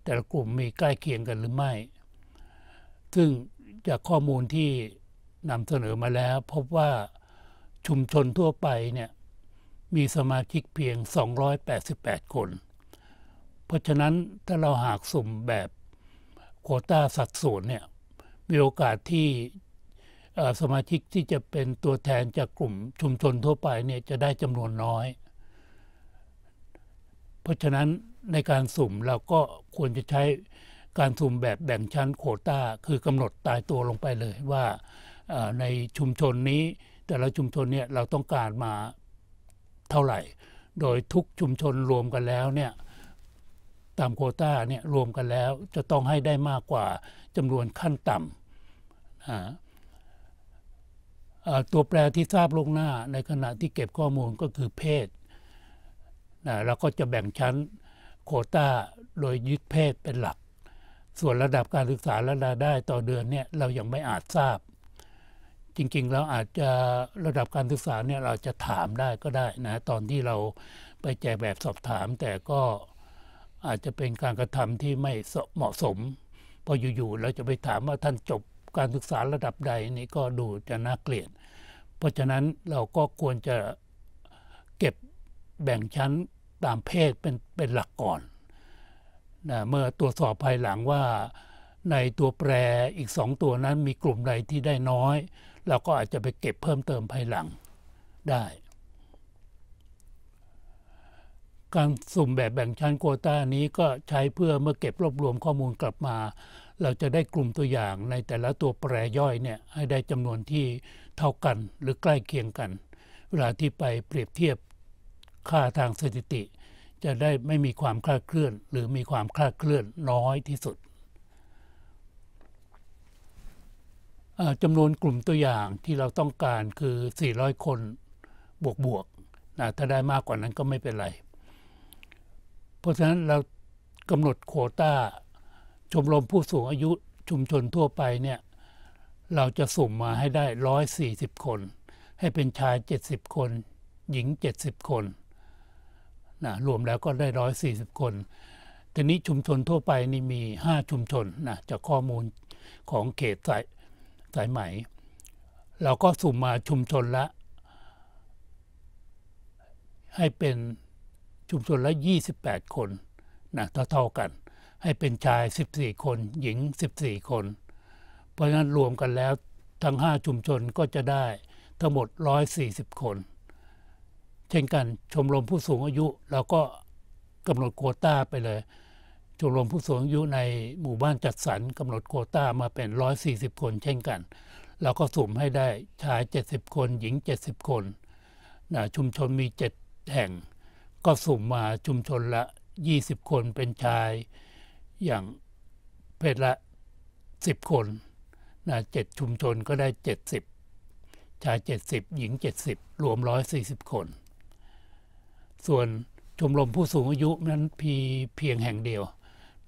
แต่ละกลุ่มมีใกล้เคียงกันหรือไม่ ซึ่ง จากข้อมูลที่นำเสนอมาแล้ว พบว่าชุมชนทั่วไปเนี่ยมีสมาชิกเพียง 288 คน เพราะฉะนั้นถ้าเราหากสุ่มแบบโคต้าสัดส่วนเนี่ยมีโอกาสที่สมาชิกที่จะเป็นตัวแทน จากกลุ่มชุมชนทั่วไปเนี่ยจะได้จำนวนน้อย เพราะฉะนั้นในการสุ่มเราก็ควรจะใช้การสุ่มแบบแบ่งชั้นโคต้าคือกำหนดตายตัวลงไปเลย ว่าในชุมชนนี้แต่ละชุมชนเนี่ยเราต้องการมาเท่าไหร่ โดยทุกชุมชนรวมกันแล้วเนี่ยตามโคต้าเนี่ยรวมกันแล้วจะต้องให้ได้มากกว่าจำนวนขั้นต่ำ ตัวแปรที่ทราบลงหน้าในขณะที่เก็บข้อมูลก็คือเพศนะแล้วก็จะแบ่งชั้นโคต้าโดยยึดเพศเป็นหลัก ส่วนระดับการศึกษาและรายได้ต่อเดือนเนี่ยเรายังไม่อาจทราบ จริงๆเราอาจจะระดับการศึกษาเนี่ยเราจะถามได้ก็ได้นะตอนที่เราไปแจกแบบสอบถามแต่ก็อาจจะเป็นการกระทำที่ไม่เหมาะสมพออยู่ๆเราจะไปถามว่าท่านจบการศึกษาระดับใดนี่ก็ดูจะน่าเกลียดเพราะฉะนั้นเราก็ควรจะเก็บแบ่งชั้นตามเพศเป็นเป็นหลักก่อนนะเมื่อตรวจสอบภายหลังว่าในตัวแปรอีกสองตัวนั้นมีกลุ่มใดที่ได้น้อยเราก็อาจจะไปเก็บเพิ่มเติมภายหลังได้การสุ่มแบบแบ่งชั้นโควตานี้ก็ใช้เพื่อเมื่อเก็บรวบรวมข้อมูลกลับมา เราจะได้กลุ่มตัวอย่างในแต่ละตัวแปรย่อยเนี่ยให้ได้จำนวนที่เท่ากันหรือใกล้เคียงกัน เวลาที่ไปเปรียบเทียบค่าทางสถิติ จะได้ไม่มีความคลาดเคลื่อน หรือมีความคลาดเคลื่อนน้อยที่สุดจำนวนกลุ่มตัวอย่างที่เราต้องการคือ 400 คนบวกบวกนะถ้าได้มากกว่านั้นก็ไม่เป็นไรเพราะฉะนั้นเรากำหนดโควตาชมรมผู้สูงอายุชุมชนทั่วไปเนี่ยเราจะสุ่มมาให้ได้ร้อยสี่สิบคน ให้เป็นชายเจ็ดสิบคน หญิงเจ็ดสิบคนนะรวมแล้วก็ได้ร้อยสี่สิบคนทีนี้ชุมชนทั่วไปนี่มีห้าชุมชนนะจากข้อมูลของเขตสายสายไหม เราก็สุ่มมาชุมชนละให้เป็นชุมชนละ 28 คนนะเท่าๆกัน ให้เป็นชาย 14 คน หญิง 14 คน เพราะฉะนั้นรวมกันแล้วทั้ง5ชุมชนก็จะได้ทั้งหมด 140 คน เช่นกันชมรมผู้สูงอายุเราก็กำหนดโคต้าไปเลย ชมรมผู้สูงอายุในหมู่บ้านจัดสรรกำหนดโคต้ามาเป็น 140 คน เช่นกันเราก็สุ่มให้ได้ชาย70คน หญิง70คนนะชุมชนมี7แห่งก็สุ่มมาชุมชนละ20 คนเป็นชายอย่างเพศละ 10 คนนะเจ็ดชุมชนก็ได้ 70 ชาย 70 หญิง 70 รวม 140 คน ส่วนชมรมผู้สูงอายุนั้นพีเพียงแห่งเดียว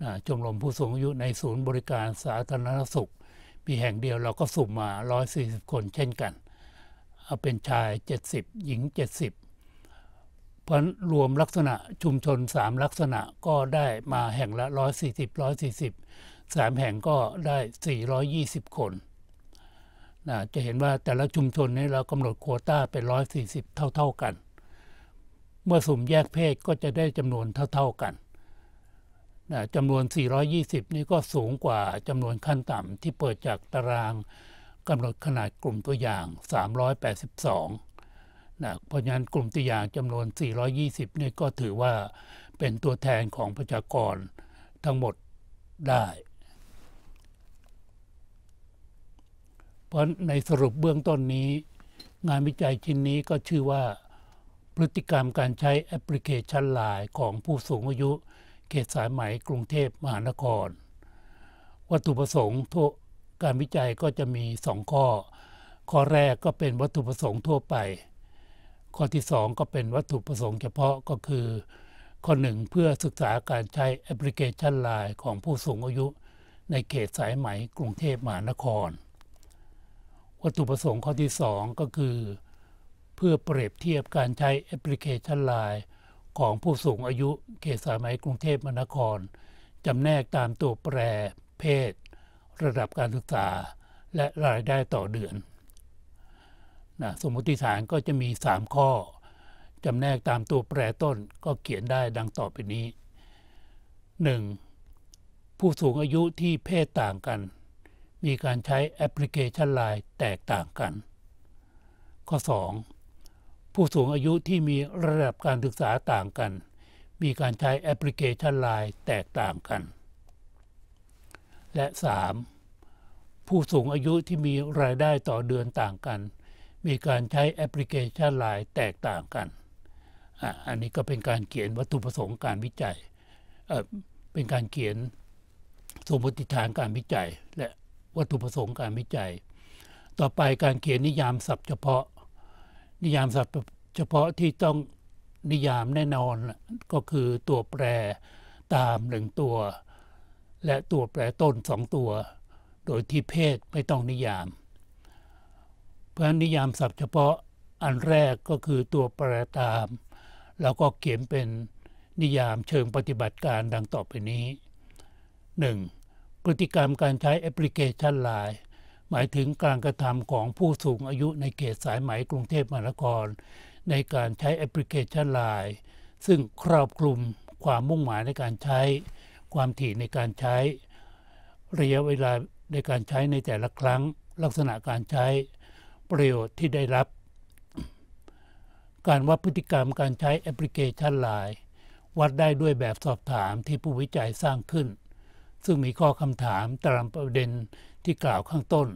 นะชมรมผู้สูงอายุในศูนย์บริการสาธารณสุขมีแห่งเดียวเราก็สุ่มมา 140 คนเช่นกันเอาเป็นชาย 70หญิง 70เพราะรวมลักษณะชุมชน 3 ลักษณะก็ได้มาแห่งละ 140 140 3แห่งก็ได้ 420 คนนะจะเห็นว่าแต่ละชุมชนนี้เรากำหนดโควต้าเป็น 140 เท่า ๆ กัน เมื่อสุ่มแยกเพศก็จะได้จำนวนเท่า ๆ กันนะจำนวน 420 นี่ก็สูงกว่าจำนวนขั้นต่ำที่เปิดจากตารางกำหนดขนาดกลุ่มตัวอย่าง 382นะเพราะฉะนั้นกลุ่มตัวอย่างจำนวน 420นี่ก็ถือว่าเป็นตัวแทนของประชากรทั้งหมดได้ เพราะในสรุปเบื้องต้นนี้ งานวิจัยชิ้นนี้ก็ชื่อว่า พฤติกรรมการใช้แอปพลิเคชันไลน์ของผู้สูงอายุ เขตสายไหมกรุงเทพมหานคร วัตถุประสงค์ทั่วการวิจัยก็จะมี2ข้อ ข้อแรกก็เป็นวัตถุประสงค์ทั่วไปข้อที่ 2 ก็เป็นวัตถุประสงค์เฉพาะก็คือ ข้อ 1เพื่อศึกษาการใช้แอปพลิเคชันไลน์ของผู้สูงอายุในเขตสายไหมกรุงเทพมหานคร วัตถุประสงค์ข้อที่ 2 ก็คือเพื่อเปรียบเทียบการใช้แอปพลิเคชันไลน์ของผู้สูงอายุเขตสายไหมกรุงเทพมหานครจำแนกตามตัวแปร เพศ ระดับการศึกษา และรายได้ต่อเดือนนะสมมติฐานก็จะมี 3 ข้อ จำแนกตามตัวแปรต้นก็เขียนได้ดังต่อไปนี้ 1. ผู้สูงอายุที่เพศต่างกัน มีการใช้แอปพลิเคชันไลน์แตกต่างกัน ข้อ 2. ผู้สูงอายุที่มีระดับการศึกษาต่างกัน มีการใช้แอปพลิเคชันไลน์แตกต่างกัน และ 3. ผู้สูงอายุที่มีรายได้ต่อเดือนต่างกันมีการใช้แอปพลิเคชันหลายแตกต่างกัน อันนี้ก็เป็นการเขียนวัตถุประสงค์การวิจัย เป็นการเขียนสมมติฐานการวิจัย และวัตถุประสงค์การวิจัย ต่อไปการเขียนนิยามศัพท์เฉพาะ นิยามศัพท์เฉพาะที่ต้องนิยามแน่นอนก็คือตัวแปรตามหนึ่งตัว และตัวแปรต้นสองตัว โดยที่เพศไม่ต้องนิยามเพราะนนิยามศัพท์เฉพาะอันแรกก็คือตัวแปรตาม แล้วก็เขียนเป็นนิยามเชิงปฏิบัติการดังต่อไปนี้ 1. พฤติกรรมการใช้แอปพลิเคชันไลน์หมายถึงการกระทำของผู้สูงอายุในเขตสายไหมกรุงเทพมหานคร ในการใช้แอปพลิเคชันไลน์ซึ่งครอบคลุม ความมุ่งหมายในการใช้ความถี่ในการใช้ ระยะเวลาในการใช้ในแต่ละครั้งลักษณะการใช้ประโยชน์ที่ได้รับ การวัดพฤติกรรมการใช้แอปพลิเคชันไลน์วัดได้ด้วยแบบสอบถามที่ผู้วิจัยสร้างขึ้น ซึ่งมีข้อคำถามตามประเด็นที่กล่าวข้างต้น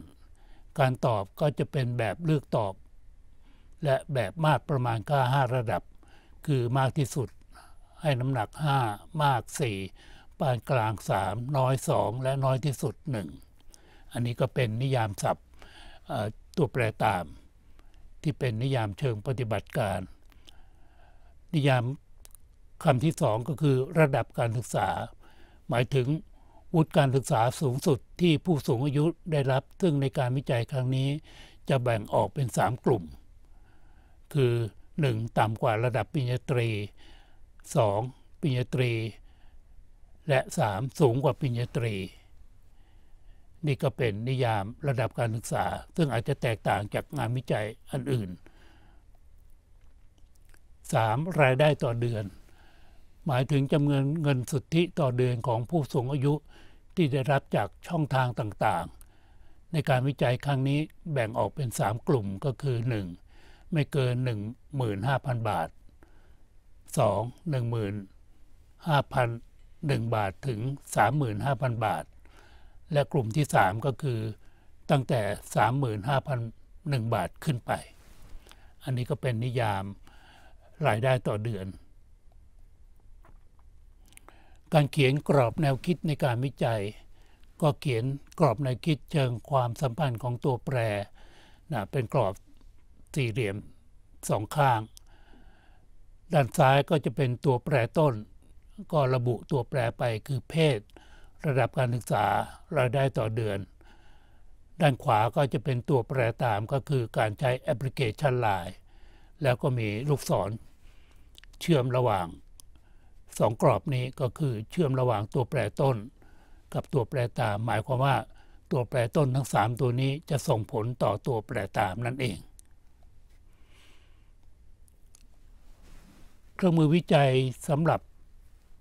การตอบก็จะเป็นแบบเลือกตอบ และแบบมากประมาณก้า5ระดับ คือมากที่สุด ให้น้ำหนัก 5 มาก 4 ปานกลาง 3 น้อย 2 และน้อยที่สุด 1 อันนี้ก็เป็นนิยามศัพท์ัวแปรตามที่เป็นนิยามเชิงปฏิบัติการ นิยามคำที่สองก็คือระดับการศึกษา หมายถึงวุฒิการศึกษาสูงสุดที่ผู้สูงอายุได้รับ ซึ่งในการวิจัยครั้งนี้จะแบ่งออกเป็น 3 กลุ่ม คือ 1. ต่ำกว่าระดับปริญญาตรี 2. ปริญญาตรี และ 3. สูงกว่าปริญญาตรีนี่ก็เป็นนิยามระดับการศึกษา ซึ่งอาจจะแตกต่างจากงานวิจัยอันอื่น 3. รายได้ต่อเดือน หมายถึงจำนวนเงินสุทธิต่อเดือนของผู้สูงอายุที่ได้รับจากช่องทางต่าง ๆ ในการวิจัยครั้งนี้แบ่งออกเป็น 3 กลุ่มก็คือ 1. ไม่เกิน15,000 บาท 2. 15,000 1บาท ถึง35,000 บาทและกลุ่มที่ 3 ก็คือตั้งแต่ 35,001บาทขึ้นไป อันนี้ก็เป็นนิยามรายได้ต่อเดือน การเขียนกรอบแนวคิดในการวิจัย ก็เขียนกรอบแนวคิดเชิงความสัมพันธ์ของตัวแปรนะเป็นกรอบสี่เหลี่ยมสองข้าง ด้านซ้ายก็จะเป็นตัวแปรต้น ก็ระบุตัวแปรไปคือเพศระดับการศึกษารายได้ต่อเดือน ด้านขวาก็จะเป็นตัวแปรตามก็คือการใช้แอปพลิเคชันไลน์แล้วก็มีลูกศร เชื่อมระหว่างสองกรอบนี้ก็คือ เชื่อมระหว่างตัวแปรต้น กับตัวแปรตาม หมายความว่าตัวแปรต้นทั้ง 3 ตัวนี้จะส่งผลต่อตัวแปรตามนั่นเองเครื่องมือวิจัยสำหรับ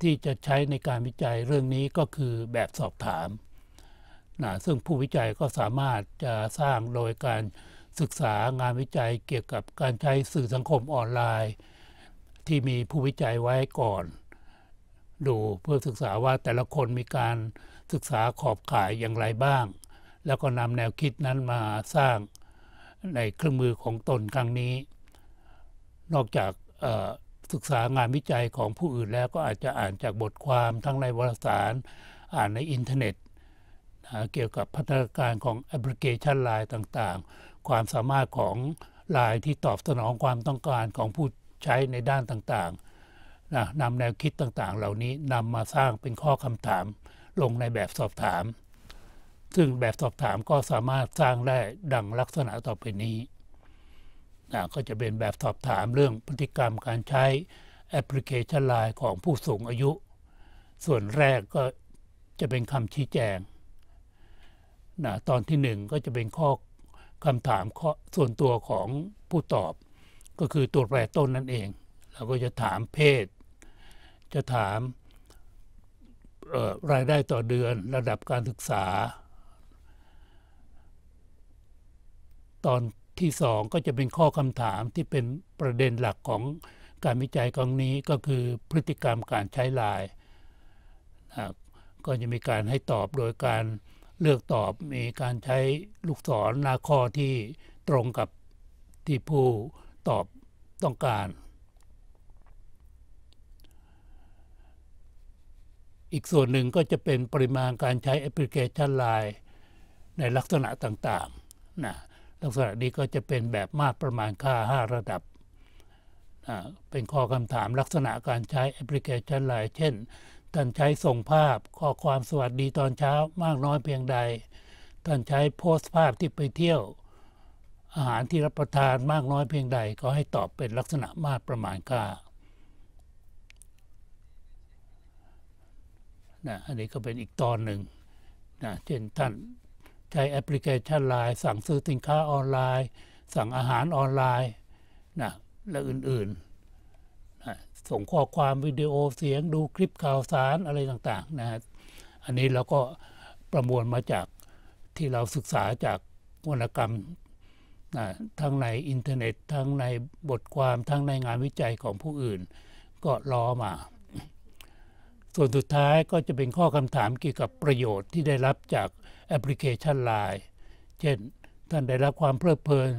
ที่จะใช้ในการวิจัยเรื่องนี้ก็คือแบบสอบถามนะซึ่งผู้วิจัยก็สามารถจะสร้างโดยการศึกษางานวิจัยเกี่ยวกับการใช้สื่อสังคมออนไลน์ ที่มีผู้วิจัยไว้ก่อน ดูเพื่อศึกษาว่าแต่ละคนมีการศึกษาขอบข่ายอย่างไรบ้าง แล้วก็นำแนวคิดนั้นมาสร้างในเครื่องมือของตนครั้งนี้ นอกจากศึกษางานวิจัยของผู้อื่นแล้วก็อาจจะอ่านจากบทความทั้งในวารสารอ่านในอินเทอร์เน็ตนะเกี่ยวกับพัฒนาการของแอปพลิเคชันไลน์ต่างๆ ความสามารถของไลน์ที่ตอบสนองความต้องการของผู้ใช้ในด้านต่างๆนะนำแนวคิดต่างๆ เหล่านี้นำมาสร้างเป็นข้อคำถามลงในแบบสอบถาม ซึ่งแบบสอบถามก็สามารถสร้างได้ดังลักษณะต่อไปนี้ก็จะเป็นแบบสอบถามเรื่องพฤติกรรมการใช้แอปพลิเคชันไลน์ของผู้สูงอายุ ส่วนแรกก็จะเป็นคำชี้แจงนะตอนที่หนึ่งก็จะเป็นข้อคำถามส่วนตัวของผู้ตอบ ก็คือตัวแปรต้นนั่นเอง เราก็จะถามเพศ จะถามรายได้ต่อเดือนระดับการศึกษาตอนที่สองก็จะเป็นข้อคำถามที่เป็นประเด็นหลักของการวิจัยครั้งนี้ก็คือพฤติกรรมการใช้ไลน์ก็จะมีการให้ตอบโดยการเลือกตอบมีการใช้ลูกศรหน้าข้อที่ตรงกับที่ผู้ตอบต้องการอีกส่วนหนึ่งก็จะเป็นปริมาณการใช้แอปพลิเคชันไลน์ในลักษณะต่างๆนะลักษณะนี้ก็จะเป็นแบบมาตรประมาณค่า 5 ระดับ เป็นข้อคำถามลักษณะการใช้แอปพลิเคชันไลน์เช่น ท่านใช้ส่งภาพ ข้อความสวัสดีตอนเช้ามากน้อยเพียงใด ท่านใช้โพสต์ภาพที่ไปเที่ยว อาหารที่รับประทานมากน้อยเพียงใดก็ให้ตอบเป็นลักษณะมาตรประมาณค่านะอันนี้ก็เป็นอีกตอนหนึ่งนะเช่นท่านใช้แอปพลิเคชันไลน์สั่งซื้อสินค้าออนไลน์ สั่งอาหารออนไลน์นะและอื่นๆนะส่งข้อความวิดีโอเสียงดูคลิปข่าวสารอะไรต่างๆนะอันนี้เราก็ประมวลมาจากที่เราศึกษาจากวรรณกรรมนะทั้งในอินเทอร์เน็ต ทั้งในบทความ ทั้งในงานวิจัยของผู้อื่น ก็ล้อมาส่วนสุดท้ายก็จะเป็นข้อคำถามเกี่ยวกับประโยชน์ที่ได้รับจากแอปพลิเคชัน l ล n e เช่น ท่านได้รับความเพลิดเพลิน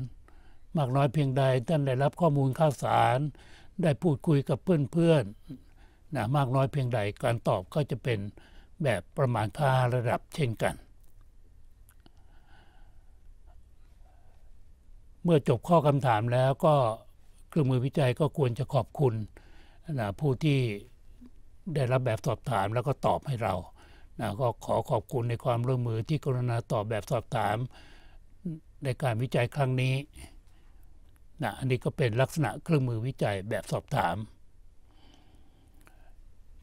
มากน้อยเพียงใด ท่านได้รับข้อมูลข่าวสาร ได้พูดคุยกับเพื่อนๆนะมากน้อยเพียงใด การตอบก็จะเป็นแบบประมาณค่าระดับเช่นกัน เมื่อจบข้อคำถามแล้วก็เครื่องมือวิจัยก็ควรจะขอบคุณนะผู้ที่ได้รับแบบสอบถามแล้วก็ตอบให้เรานะก็ขอขอบคุณในความร่วมมือที่กรุณาตอบแบบสอบถาม ในการวิจัยครั้งนี้นะอันนี้ก็เป็นลักษณะเครื่องมือวิจัยแบบสอบถาม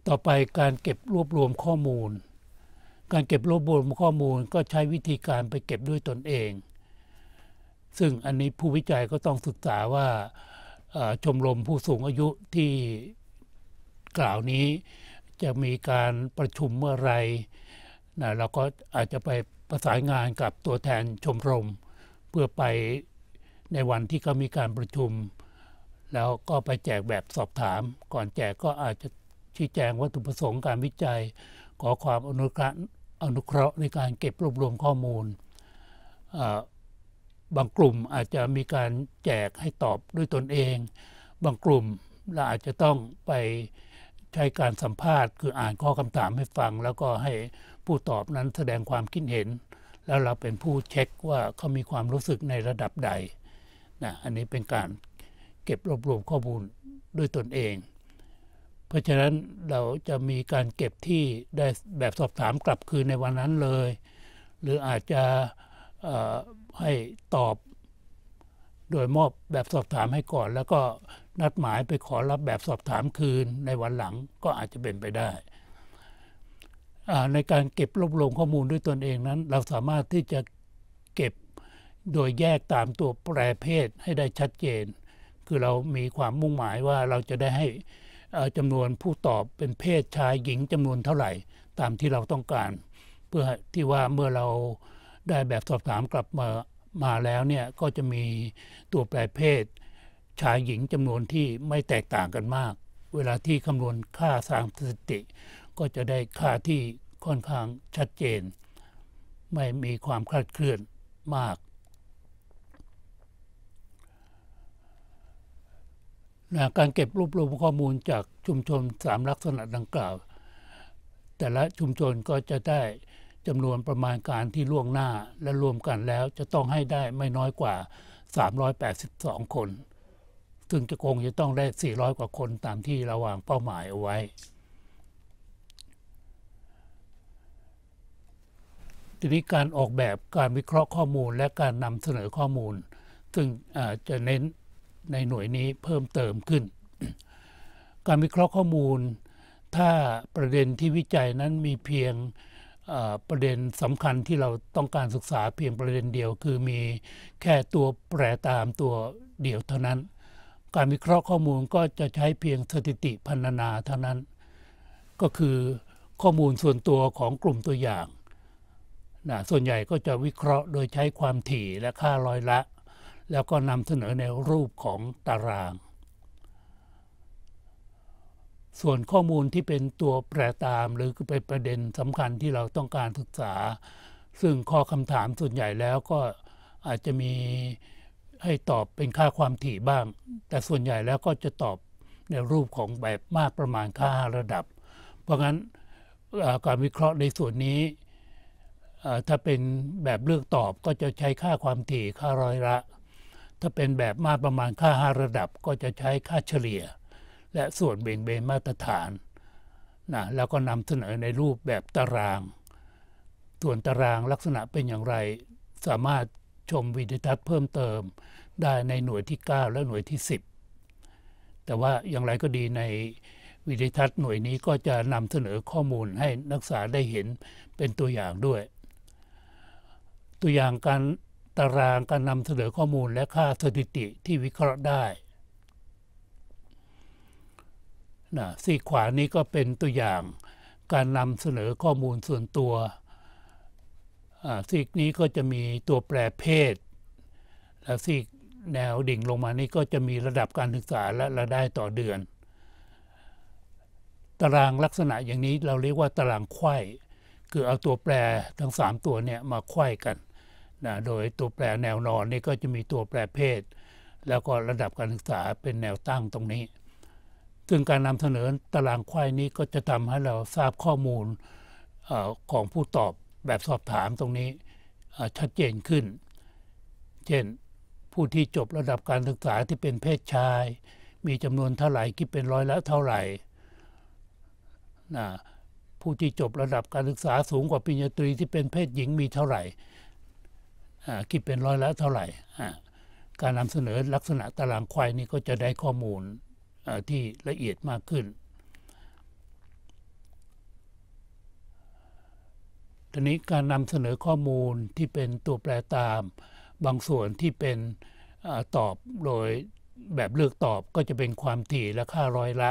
ต่อไปการเก็บรวบรวมข้อมูล การเก็บรวบรวมข้อมูลก็ใช้วิธีการไปเก็บด้วยตนเอง ซึ่งอันนี้ผู้วิจัยก็ต้องศึกษาว่าชมรมผู้สูงอายุที่กล่าวนี้จะมีการประชุมเมื่อไรนะเราก็อาจจะไปประสานงานกับตัวแทนชมรม เพื่อไปในวันที่เขามีการประชุม แล้วก็ไปแจกแบบสอบถาม ก่อนแจกก็อาจจะชี้แจงวัตถุประสงค์การวิจัยขอความอนุเคราะห์อนุเคราะห์ในการเก็บรวบรวมข้อมูล บางกลุ่มอาจจะมีการแจกให้ตอบด้วยตนเอง บางกลุ่มเราอาจจะต้องไปใช้การสัมภาษณ์คืออ่านข้อคำถามให้ฟัง แล้วก็ให้ผู้ตอบนั้นแสดงความคิดเห็น แล้วเราเป็นผู้เช็คว่าเขามีความรู้สึกในระดับใดนะอันนี้เป็นการเก็บรวบรวมข้อมูลด้วยตนเอง เพราะฉะนั้นเราจะมีการเก็บที่ได้แบบสอบถามกลับคืนในวันนั้นเลย หรืออาจจะให้ตอบโดยมอบแบบสอบถามให้ก่อนแล้วก็นัดหมายไปขอรับแบบสอบถามคืนในวันหลังก็อาจจะเป็นไปได้ในการเก็บรวบรวมข้อมูลด้วยตนเองนั้นเราสามารถที่จะเก็บโดยแยกตามตัวแปรเพศให้ได้ชัดเจน คือเรามีความมุ่งหมายว่าเราจะได้ให้จำนวนผู้ตอบเป็นเพศชายหญิงจำนวนเท่าไหร่ตามที่เราต้องการ เพื่อที่ว่าเมื่อเราได้แบบสอบถามกลับมามาแล้วเนี่ยก็จะมีตัวแปรเพศชายหญิงจำนวนที่ไม่แตกต่างกันมาก เวลาที่คำนวณค่าสางสถิติก็จะได้ค่าที่ค่อนข้างชัดเจน ไม่มีความคลาดเคลื่อนมาก การเก็บรวบรวมข้อมูลจากชุมชนสามลักษณะดังกล่าว แต่ละชุมชนก็จะได้จำนวนประมาณการที่ล่วงหน้าและรวมกันแล้วจะต้องให้ได้ไม่น้อยกว่า 382 คนซึ่งจะคงจะต้องได้400 กว่าคนตามที่เราวางเป้าหมายเอาไว้ทีนี้การออกแบบการวิเคราะห์ข้อมูลและการนำเสนอข้อมูล ซึ่งจะเน้นในหน่วยนี้เพิ่มเติมขึ้น การวิเคราะห์ข้อมูล ถ้าประเด็นที่วิจัยนั้นมีเพียงประเด็นสำคัญที่เราต้องการศึกษาเพียงประเด็นเดียวคือมีแค่ตัวแปรตามตัวเดียวเท่านั้นการวิเคราะห์ข้อมูลก็จะใช้เพียงสถิติพันนาเท่านั้นก็คือข้อมูลส่วนตัวของกลุ่มตัวอย่างนะส่วนใหญ่ก็จะวิเคราะห์โดยใช้ความถี่และค่าร้อยละ แล้วก็นำเสนอในรูปของตาราง ส่วนข้อมูลที่เป็นตัวแปรตามหรือเป็นประเด็นสำคัญที่เราต้องการศึกษา ซึ่งข้อคำถามส่วนใหญ่แล้วก็อาจจะมีให้ตอบเป็นค่าความถี่บ้าง แต่ส่วนใหญ่แล้วก็จะตอบในรูปของแบบมากประมาณค่าระดับ เพราะงั้นการวิเคราะห์ในส่วนนี้ถ้าเป็นแบบเลือกตอบก็จะใช้ค่าความถี่ค่าร้อยละ ถ้าเป็นแบบมากประมาณค่าหาระดับก็จะใช้ค่าเฉลี่ย และส่วนเบนเบนมาตรฐานนะแล้วก็นำเสนอในรูปแบบตารางส่วนตารางลักษณะเป็นอย่างไรสามารถชมวิดีทัศน์เพิ่มเติมได้ในหน่วยที่ 9 และหน่วยที่ 10 แต่ว่าอย่างไรก็ดีในวิดีทัศน์หน่วยนี้ก็จะนำเสนอข้อมูลให้นักศึกษาได้เห็นเป็นตัวอย่างด้วย ตัวอย่างการตารางการนำเสนอข้อมูลและค่าสถิติที่วิเคราะห์ได้นะซีขวานี้ก็เป็นตัวอย่างการนำเสนอข้อมูลส่วนตัวซีกนี้ก็จะมีตัวแปรเพศ และซีกแนวดิ่งลงมานี่ก็จะมีระดับการศึกษาและรายได้ต่อเดือน ตารางลักษณะอย่างนี้เราเรียกว่าตารางไข้คือเอาตัวแปรทั้ง 3 ตัวเนี่ยมาไข้กันนะ โดยตัวแปรแนวนอนนี่ก็จะมีตัวแปรเพศ แล้วก็ระดับการศึกษาเป็นแนวตั้งตรงนี้ ซึ่งการนำเสนอตารางไข้นี้ก็จะทำให้เราทราบข้อมูลอของผู้ตอบแบบสอบถามตรงนี้ชัดเจนขึ้น เช่นผู้ที่จบระดับการศึกษาที่เป็นเพศชาย มีจำนวนเท่าไหร่คิดเป็นร้อยละเท่าไหร่นะผู้ที่จบระดับการศึกษาสูงกว่าปริญญาตรีที่เป็นเพศหญิงมีเท่าไหร่คิดเป็นร้อยละเท่าไหร่ การนำเสนอลักษณะตารางควายนี้ก็จะได้ข้อมูลที่ละเอียดมากขึ้นทีนี้การนำเสนอข้อมูลที่เป็นตัวแปรตามบางส่วนที่เป็นอตอบโดยแบบเลือกตอบก็จะเป็นความถี่และค่าร้อยละ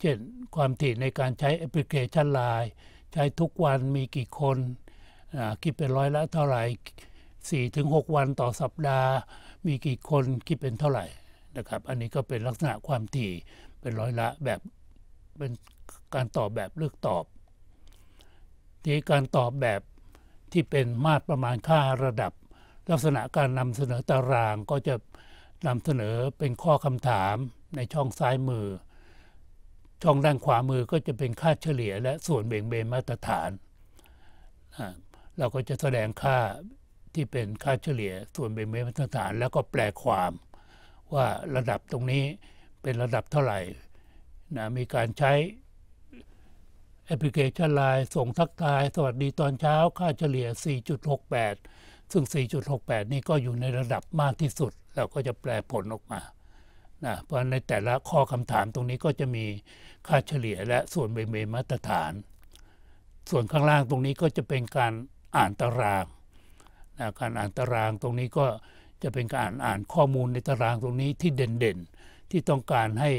เช่นความถี่ในการใช้แอปพลิเคชันไลน์ใช้ทุกวันมีกี่คนคิดเป็นร้อยละเท่าไหร่4ถึง6วันต่อสัปดาห์ มีกี่คนคิดเป็นเท่าไหร่นะครับอันนี้ก็เป็นลักษณะความถี่เป็นร้อยละแบบเป็นการตอบแบบเลือกตอบทีการตอบแบบที่เป็นมาตรประมาณค่าระดับ ลักษณะการนำเสนอตารางก็จะนำเสนอเป็นข้อคำถามในช่องซ้ายมือ ช่องด้านขวามือก็จะเป็นค่าเฉลี่ย และส่วนเบ่งเบนมาตรฐานเราก็จะแสดงค่าที่เป็นค่าเฉลี่ย ส่วนเบ่งเบนมาตรฐาน แล้วก็แปลความว่าระดับตรงนี้เป็นระดับเท่าไหร่นะมีการใช้แอปพลิเคชันไลน์ส่งทักทายสวัสดีตอนเช้าค่าเฉลี่ย 4.68 ซึ่ง 4.68 นี่ก็อยู่ในระดับมากที่สุดเราก็จะแปลผลออกมานะเพราะในแต่ละข้อคำถามตรงนี้ก็จะมีค่าเฉลี่ยและส่วนเบเมมาตรฐาน ส่วนข้างล่างตรงนี้ก็จะเป็นการอ่านตารางนะการอ่านตารางตรงนี้ก็จะเป็นการอ่านข้อมูลในตารางตรงนี้ที่เด่นๆ ที่ต้องการให้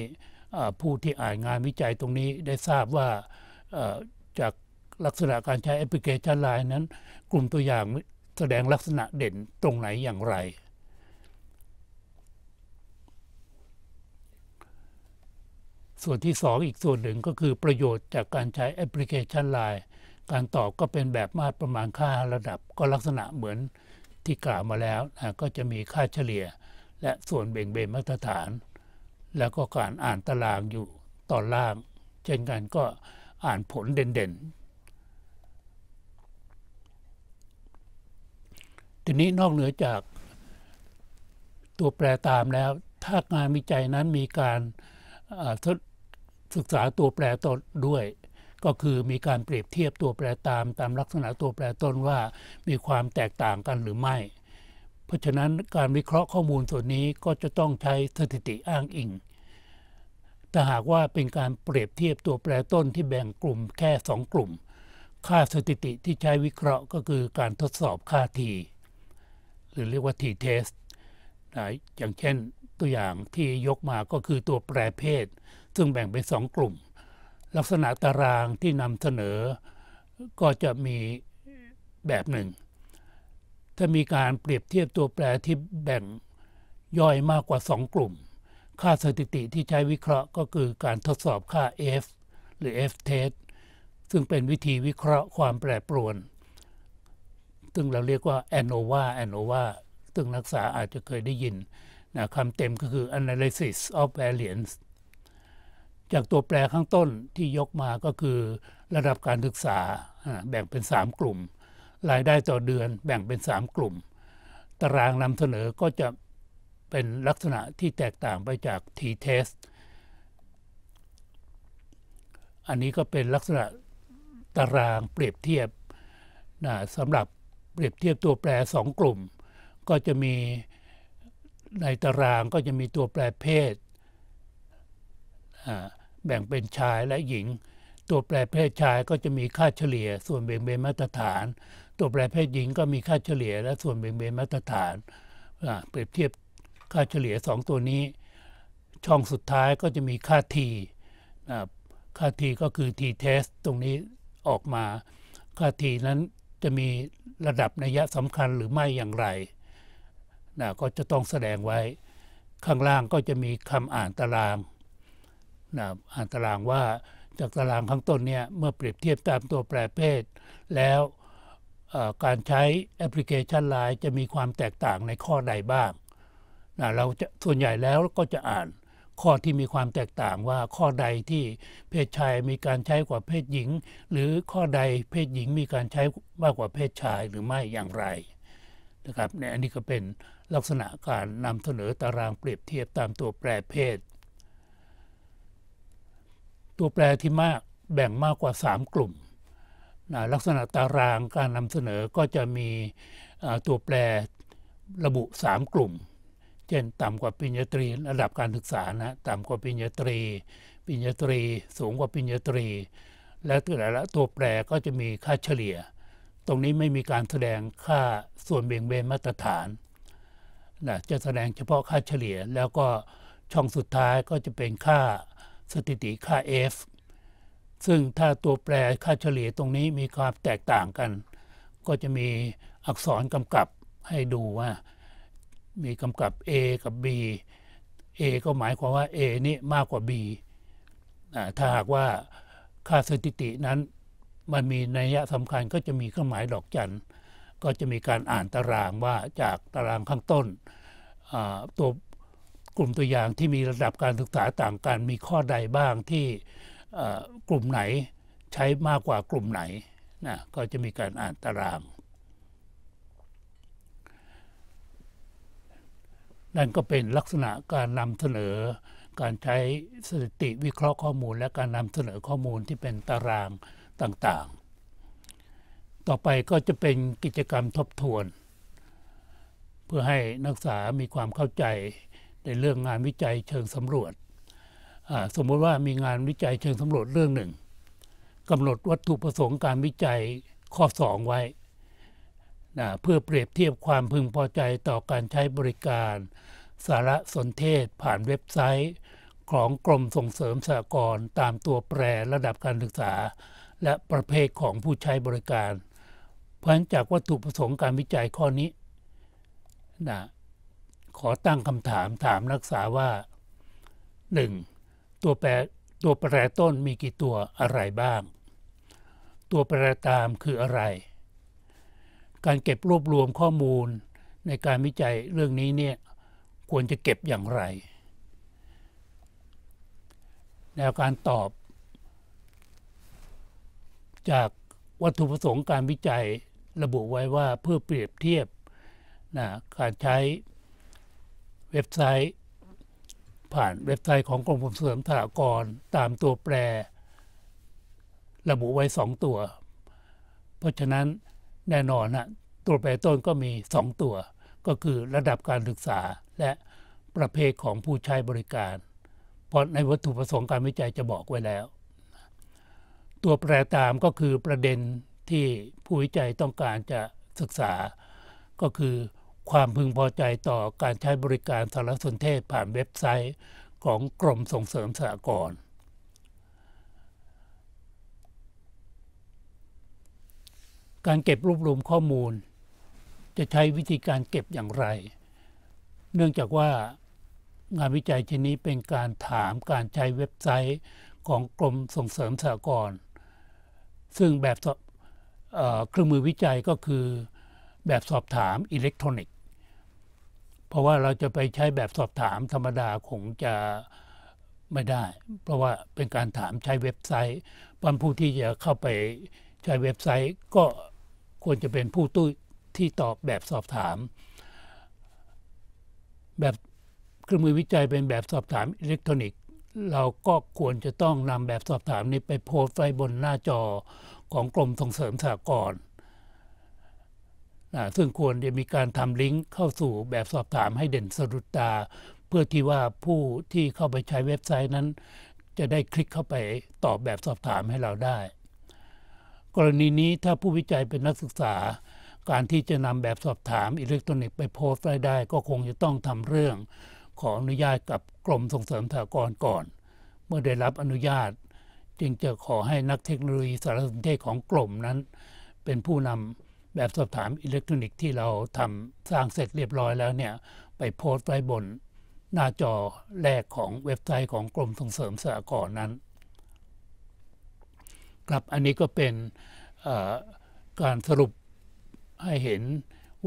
ผู้ที่อ่านงานวิจัยตรงนี้ได้ทราบว่าจากลักษณะการใช้แอปพลิเคชันไลน์นั้นกลุ่มตัวอย่างแสดงลักษณะเด่นตรงไหนอย่างไร ส่วนที่ 2ออีกส่วนหนึ่งก็คือประโยชน์จากการใช้แอปพลิเคชันไลน์การตอบก็เป็นแบบมาตรประมาณค่าระดับก็ลักษณะเหมือนที่กล่าวมาแล้ว ก็จะมีค่าเฉลี่ยและส่วนเบ่งเบนมาตรฐาน แล้วก็การอ่านตารางอยู่ตอนล่าง เช่นกันก็อ่านผลเด่นๆทีนี้นอกเหนือจากตัวแปรตามแล้ว ถ้างานวิจัยนั้นมีการศึกษาตัวแปรต้นด้วย ก็คือมีการเปรียบเทียบตัวแปรตามตามลักษณะตัวแปรต้นว่ามีความแตกต่างกันหรือไม่ เพราะฉะนั้นการวิเคราะห์ข้อมูลส่วนนี้ก็จะต้องใช้สถิติอ้างอิงแต่หากว่าเป็นการเปรียบเทียบตัวแปรต้นที่แบ่งกลุ่มแค่ 2 กลุ่ม ค่าสถิติที่ใช้วิเคราะห์ก็คือการทดสอบค่าทีหรือเรียกว่าทีเทสนะอย่างเช่นตัวอย่างที่ยกมาก็คือตัวแปรเพศ ซึ่งแบ่งเป็น 2 กลุ่ม ลักษณะตารางที่นำเสนอก็จะมีแบบหนึ่งถ้ามีการเปรียบเทียบตัวแปรที่แบ่งย่อยมากกว่า 2 กลุ่มค่าสถิติที่ใช้วิเคราะห์ก็คือการทดสอบค่า f หรือ f test ซึ่งเป็นวิธีวิเคราะห์ความแปรปรวน ซึ่งเราเรียกว่า ANOVA ANOVA ซึ่งนักศึกษาอาจจะเคยได้ยินนะคำเต็มก็คือ analysis of variance จากตัวแปรข้างต้นที่ยกมาก็คือระดับการศึกษา แบ่งเป็น 3 กลุ่ม รายได้ต่อเดือนแบ่งเป็น 3 กลุ่ม ตารางนำเสนอก็จะเป็นลักษณะที่แตกต่างไปจาก t-test อันนี้ก็เป็นลักษณะตารางเปรียบเทียบนะสำหรับเปรียบเทียบตัวแปร 2 กลุ่ม ก็จะมีในตารางก็จะมีตัวแปรเพศแบ่งเป็นชายและหญิง ตัวแปรเพศชายก็จะมีค่าเฉลี่ยส่วนเบ่งเบนมาตรฐาน ตัวแปรเพศหญิงก็มีค่าเฉลี่ยและส่วนเบ่งเบนมาตรฐานเปรียบเทียบค่าเฉลี่ย 2 ตัวนี้ ช่องสุดท้ายก็จะมีค่า t นะค่า t ก็คือ t test ตรงนี้ออกมา ค่า t นั้นจะมีระดับนัยสำคัญหรือไม่อย่างไรนะก็จะต้องแสดงไว้ ข้างล่างก็จะมีคำอ่านตารางนะอ่านตารางว่าจากตารางข้างต้นเนี่ย เมื่อเปรียบเทียบตามตัวแปรเพศแล้วการใช้แอปพลิเคชันไลน์จะมีความแตกต่างในข้อใดบ้างนะเราจะส่วนใหญ่แล้วก็จะอ่านข้อที่มีความแตกต่างว่าข้อใดที่เพศชายมีการใช้กว่าเพศหญิง หรือข้อใดเพศหญิงมีการใช้มากกว่าเพศชายหรือไม่อย่างไรนะครับเนี่ยอันนี้ก็เป็นลักษณะการนำเสนอตารางเปรียบเทียบตามตัวแปรเพศ ตัวแปรที่มากแบ่งมากกว่า 3 กลุ่มนะลักษณะตารางการนำเสนอก็จะมีตัวแปรระบุ 3 กลุ่มเช่นต่ำกว่าปริญญาตรีระดับการศึกษานะต่ำกว่าปริญญาตรีปริญญาตรี สูงกว่าปริญญาตรีและแต่ละตัวแปรก็จะมีค่าเฉลี่ย ตรงนี้ไม่มีการแสดงค่าส่วนเบี่ยงเบนมาตรฐานนะจะแสดงเฉพาะค่าเฉลี่ยแล้วก็ช่องสุดท้ายก็จะเป็นค่าสถิติค่า f ซึ่งถ้าตัวแปรค่าเฉลี่ยตรงนี้มีความแตกต่างกัน ก็จะมีอักษรกำกับให้ดูว่ามีกำกับ A กับ B A ก็หมายความว่า A นี่มากกว่า B ถ้าหากว่าค่าสถิตินั้น มันมีนัยสำคัญก็จะมีเครื่องหมายดอกจัน ก็จะมีการอ่านตารางว่าจากตารางข้างต้นตัวกลุ่มตัวอย่างที่มีระดับการศึกษาต่างกันมีข้อใดบ้างที่กลุ่มไหนใช้มากกว่ากลุ่มไหนนะก็จะมีการอ่านตารางนั่นก็เป็นลักษณะการนำเสนอการใช้สถิติวิเคราะห์ข้อมูล และการนำเสนอข้อมูลที่เป็นตารางต่างๆ ต่อไปก็จะเป็นกิจกรรมทบทวน เพื่อให้นักศึกษามีความเข้าใจในเรื่องงานวิจัยเชิงสำรวจ สมมติว่ามีงานวิจัยเชิงสำรวจเรื่องหนึ่งกำหนดวัตถุประสงค์การวิจัยข้อ 2 ไว้นะเพื่อเปรียบเทียบความพึงพอใจต่อการใช้บริการ สารสนเทศผ่านเว็บไซต์ ของกรมส่งเสริมสหกรณ์ตามตัวแปรระดับการศึกษา และประเภทของผู้ใช้บริการเพราะจากวัตถุประสงค์การวิจัยข้อนี้นะขอตั้งคำถามถามนักศึกษาว่า 1. ตัวแปรตัวแปรต้นมีกี่ตัวอะไรบ้าง ตัวแปรตามคืออะไรการเก็บรวบรวมข้อมูลในการวิจัยเรื่องนี้เนี่ยควรจะเก็บอย่างไรแนวการตอบ จากวัตถุประสงค์การวิจัยระบุไว้ว่าเพื่อเปรียบเทียบนะการใช้เว็บไซต์ ผ่านเว็บไซต์ของกรมส่งเสริมสหกรณ์ตามตัวแปร ระบุไว้ 2 ตัว เพราะฉะนั้นแน่นอนนะตัวแปรต้นก็มี 2 ตัว ก็คือระดับการศึกษาและประเภทของผู้ใช้บริการ เพราะในวัตถุประสงค์การวิจัยจะบอกไว้แล้ว ตัวแปรตามก็คือประเด็นที่ผู้วิจัยต้องการจะศึกษา ก็คือ ความพึงพอใจต่อการใช้บริการสารสนเทศผ่านเว็บไซต์ของกรมส่งเสริมสหกรณ์การเก็บรวบรวมข้อมูล จะใช้วิธีการเก็บอย่างไร เนื่องจากว่างานวิจัยชิ้นนี้เป็นการถามการใช้เว็บไซต์ของกรมส่งเสริมสหกรณ์ ซึ่งแบบเครื่องมือวิจัยก็คือแบบสอบถามอิเล็กทรอนิกส์ เพราะว่าเราจะไปใช้แบบสอบถามธรรมดาคงจะไม่ได้ เพราะว่าเป็นการถามใช้เว็บไซต์บรรผู้ที่จะเข้าไปใช้เว็บไซต์ก็ควรจะเป็นผู้ตู้ที่ตอบแบบสอบถาม แบบเครื่องมือวิจัยเป็นแบบสอบถามอิเล็กทรอนิกส์ เราก็ควรจะต้องนำแบบสอบถามนี้ ไปโพสต์ไว้บนหน้าจอของกรมส่งเสริมสหกรณ์ซึ่งควรจะมีการทำลิงก์เข้าสู่แบบสอบถามให้เด่นสะดุดตาเพื่อที่ว่าผู้ที่เข้าไปใช้เว็บไซต์นั้นจะได้คลิกเข้าไปตอบแบบสอบถามให้เราได้รณีนี้ถ้าผู้วิจัยเป็นนักศึกษา การที่จะนำแบบสอบถามอิเล็กทรอนิกส์ไปโพสต์ได้ได้ ก็คงจะต้องทำเรื่องขออนุญาตกับกรมส่งเสริมสหกรณ์ก่อน เมื่อได้รับอนุญาต จึงจะขอให้นักเทคโนโลยีสารสนเทศของกรมนั้น เป็นผู้นำแบบสอบถามอิเล็กทรอนิกส์ที่เราทำสร้างเสร็จเรียบร้อยแล้วเนี่ยไปโพสต์ไว้บนหน้าจอแรกของเว็บไซต์ของกรมส่งเสริมสหกรณ์นั้นครับอันนี้ก็เป็นการสรุปให้เห็น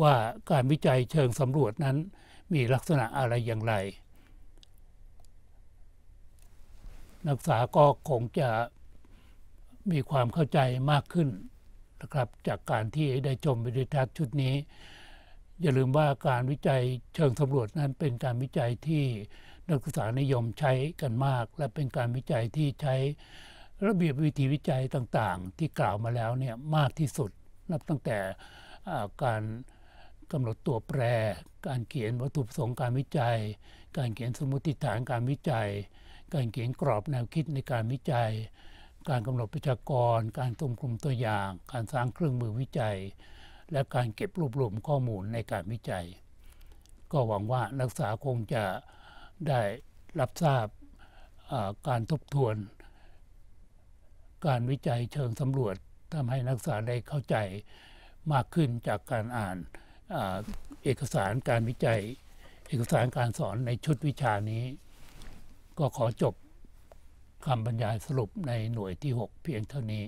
ว่าการวิจัยเชิงสำรวจนั้นมีลักษณะอะไรอย่างไร นักศึกษาก็คงจะมีความเข้าใจมากขึ้นนะครับจากการที่ได้ชมวิดีทัศน์ชุดนี้ อย่าลืมว่าการวิจัยเชิงสำรวจนั้นเป็นการวิจัยที่นักศึกษานิยมใช้กันมากและเป็นการวิจัยที่ใช้ระเบียบวิธีวิจัยต่างๆ ที่กล่าวมาแล้วเนี่ยมากที่สุดนับตั้งแต่การกำหนดตัวแปร การเขียนวัตถุประสงค์การวิจัย การเขียนสมมติฐานการวิจัย การเขียนกรอบแนวคิดในการวิจัย การกำหนดประชากร การตรมกลุ่มตัวอย่าง การสร้างเครื่องมือวิจัย และการเก็บรวบรวมข้อมูลในการวิจัย ก็หวังว่านักศึกษาคงจะได้รับทราบการทบทวนการวิจัยเชิงสำรวจทำให้นักศึกษาได้เข้าใจมากขึ้นจากการอ่านเอกสารการวิจัย เอกสารการสอนในชุดวิชานี้ ก็ขอจบคำบรรยายสรุปในหน่วยที่ 6 เพียงเท่านี้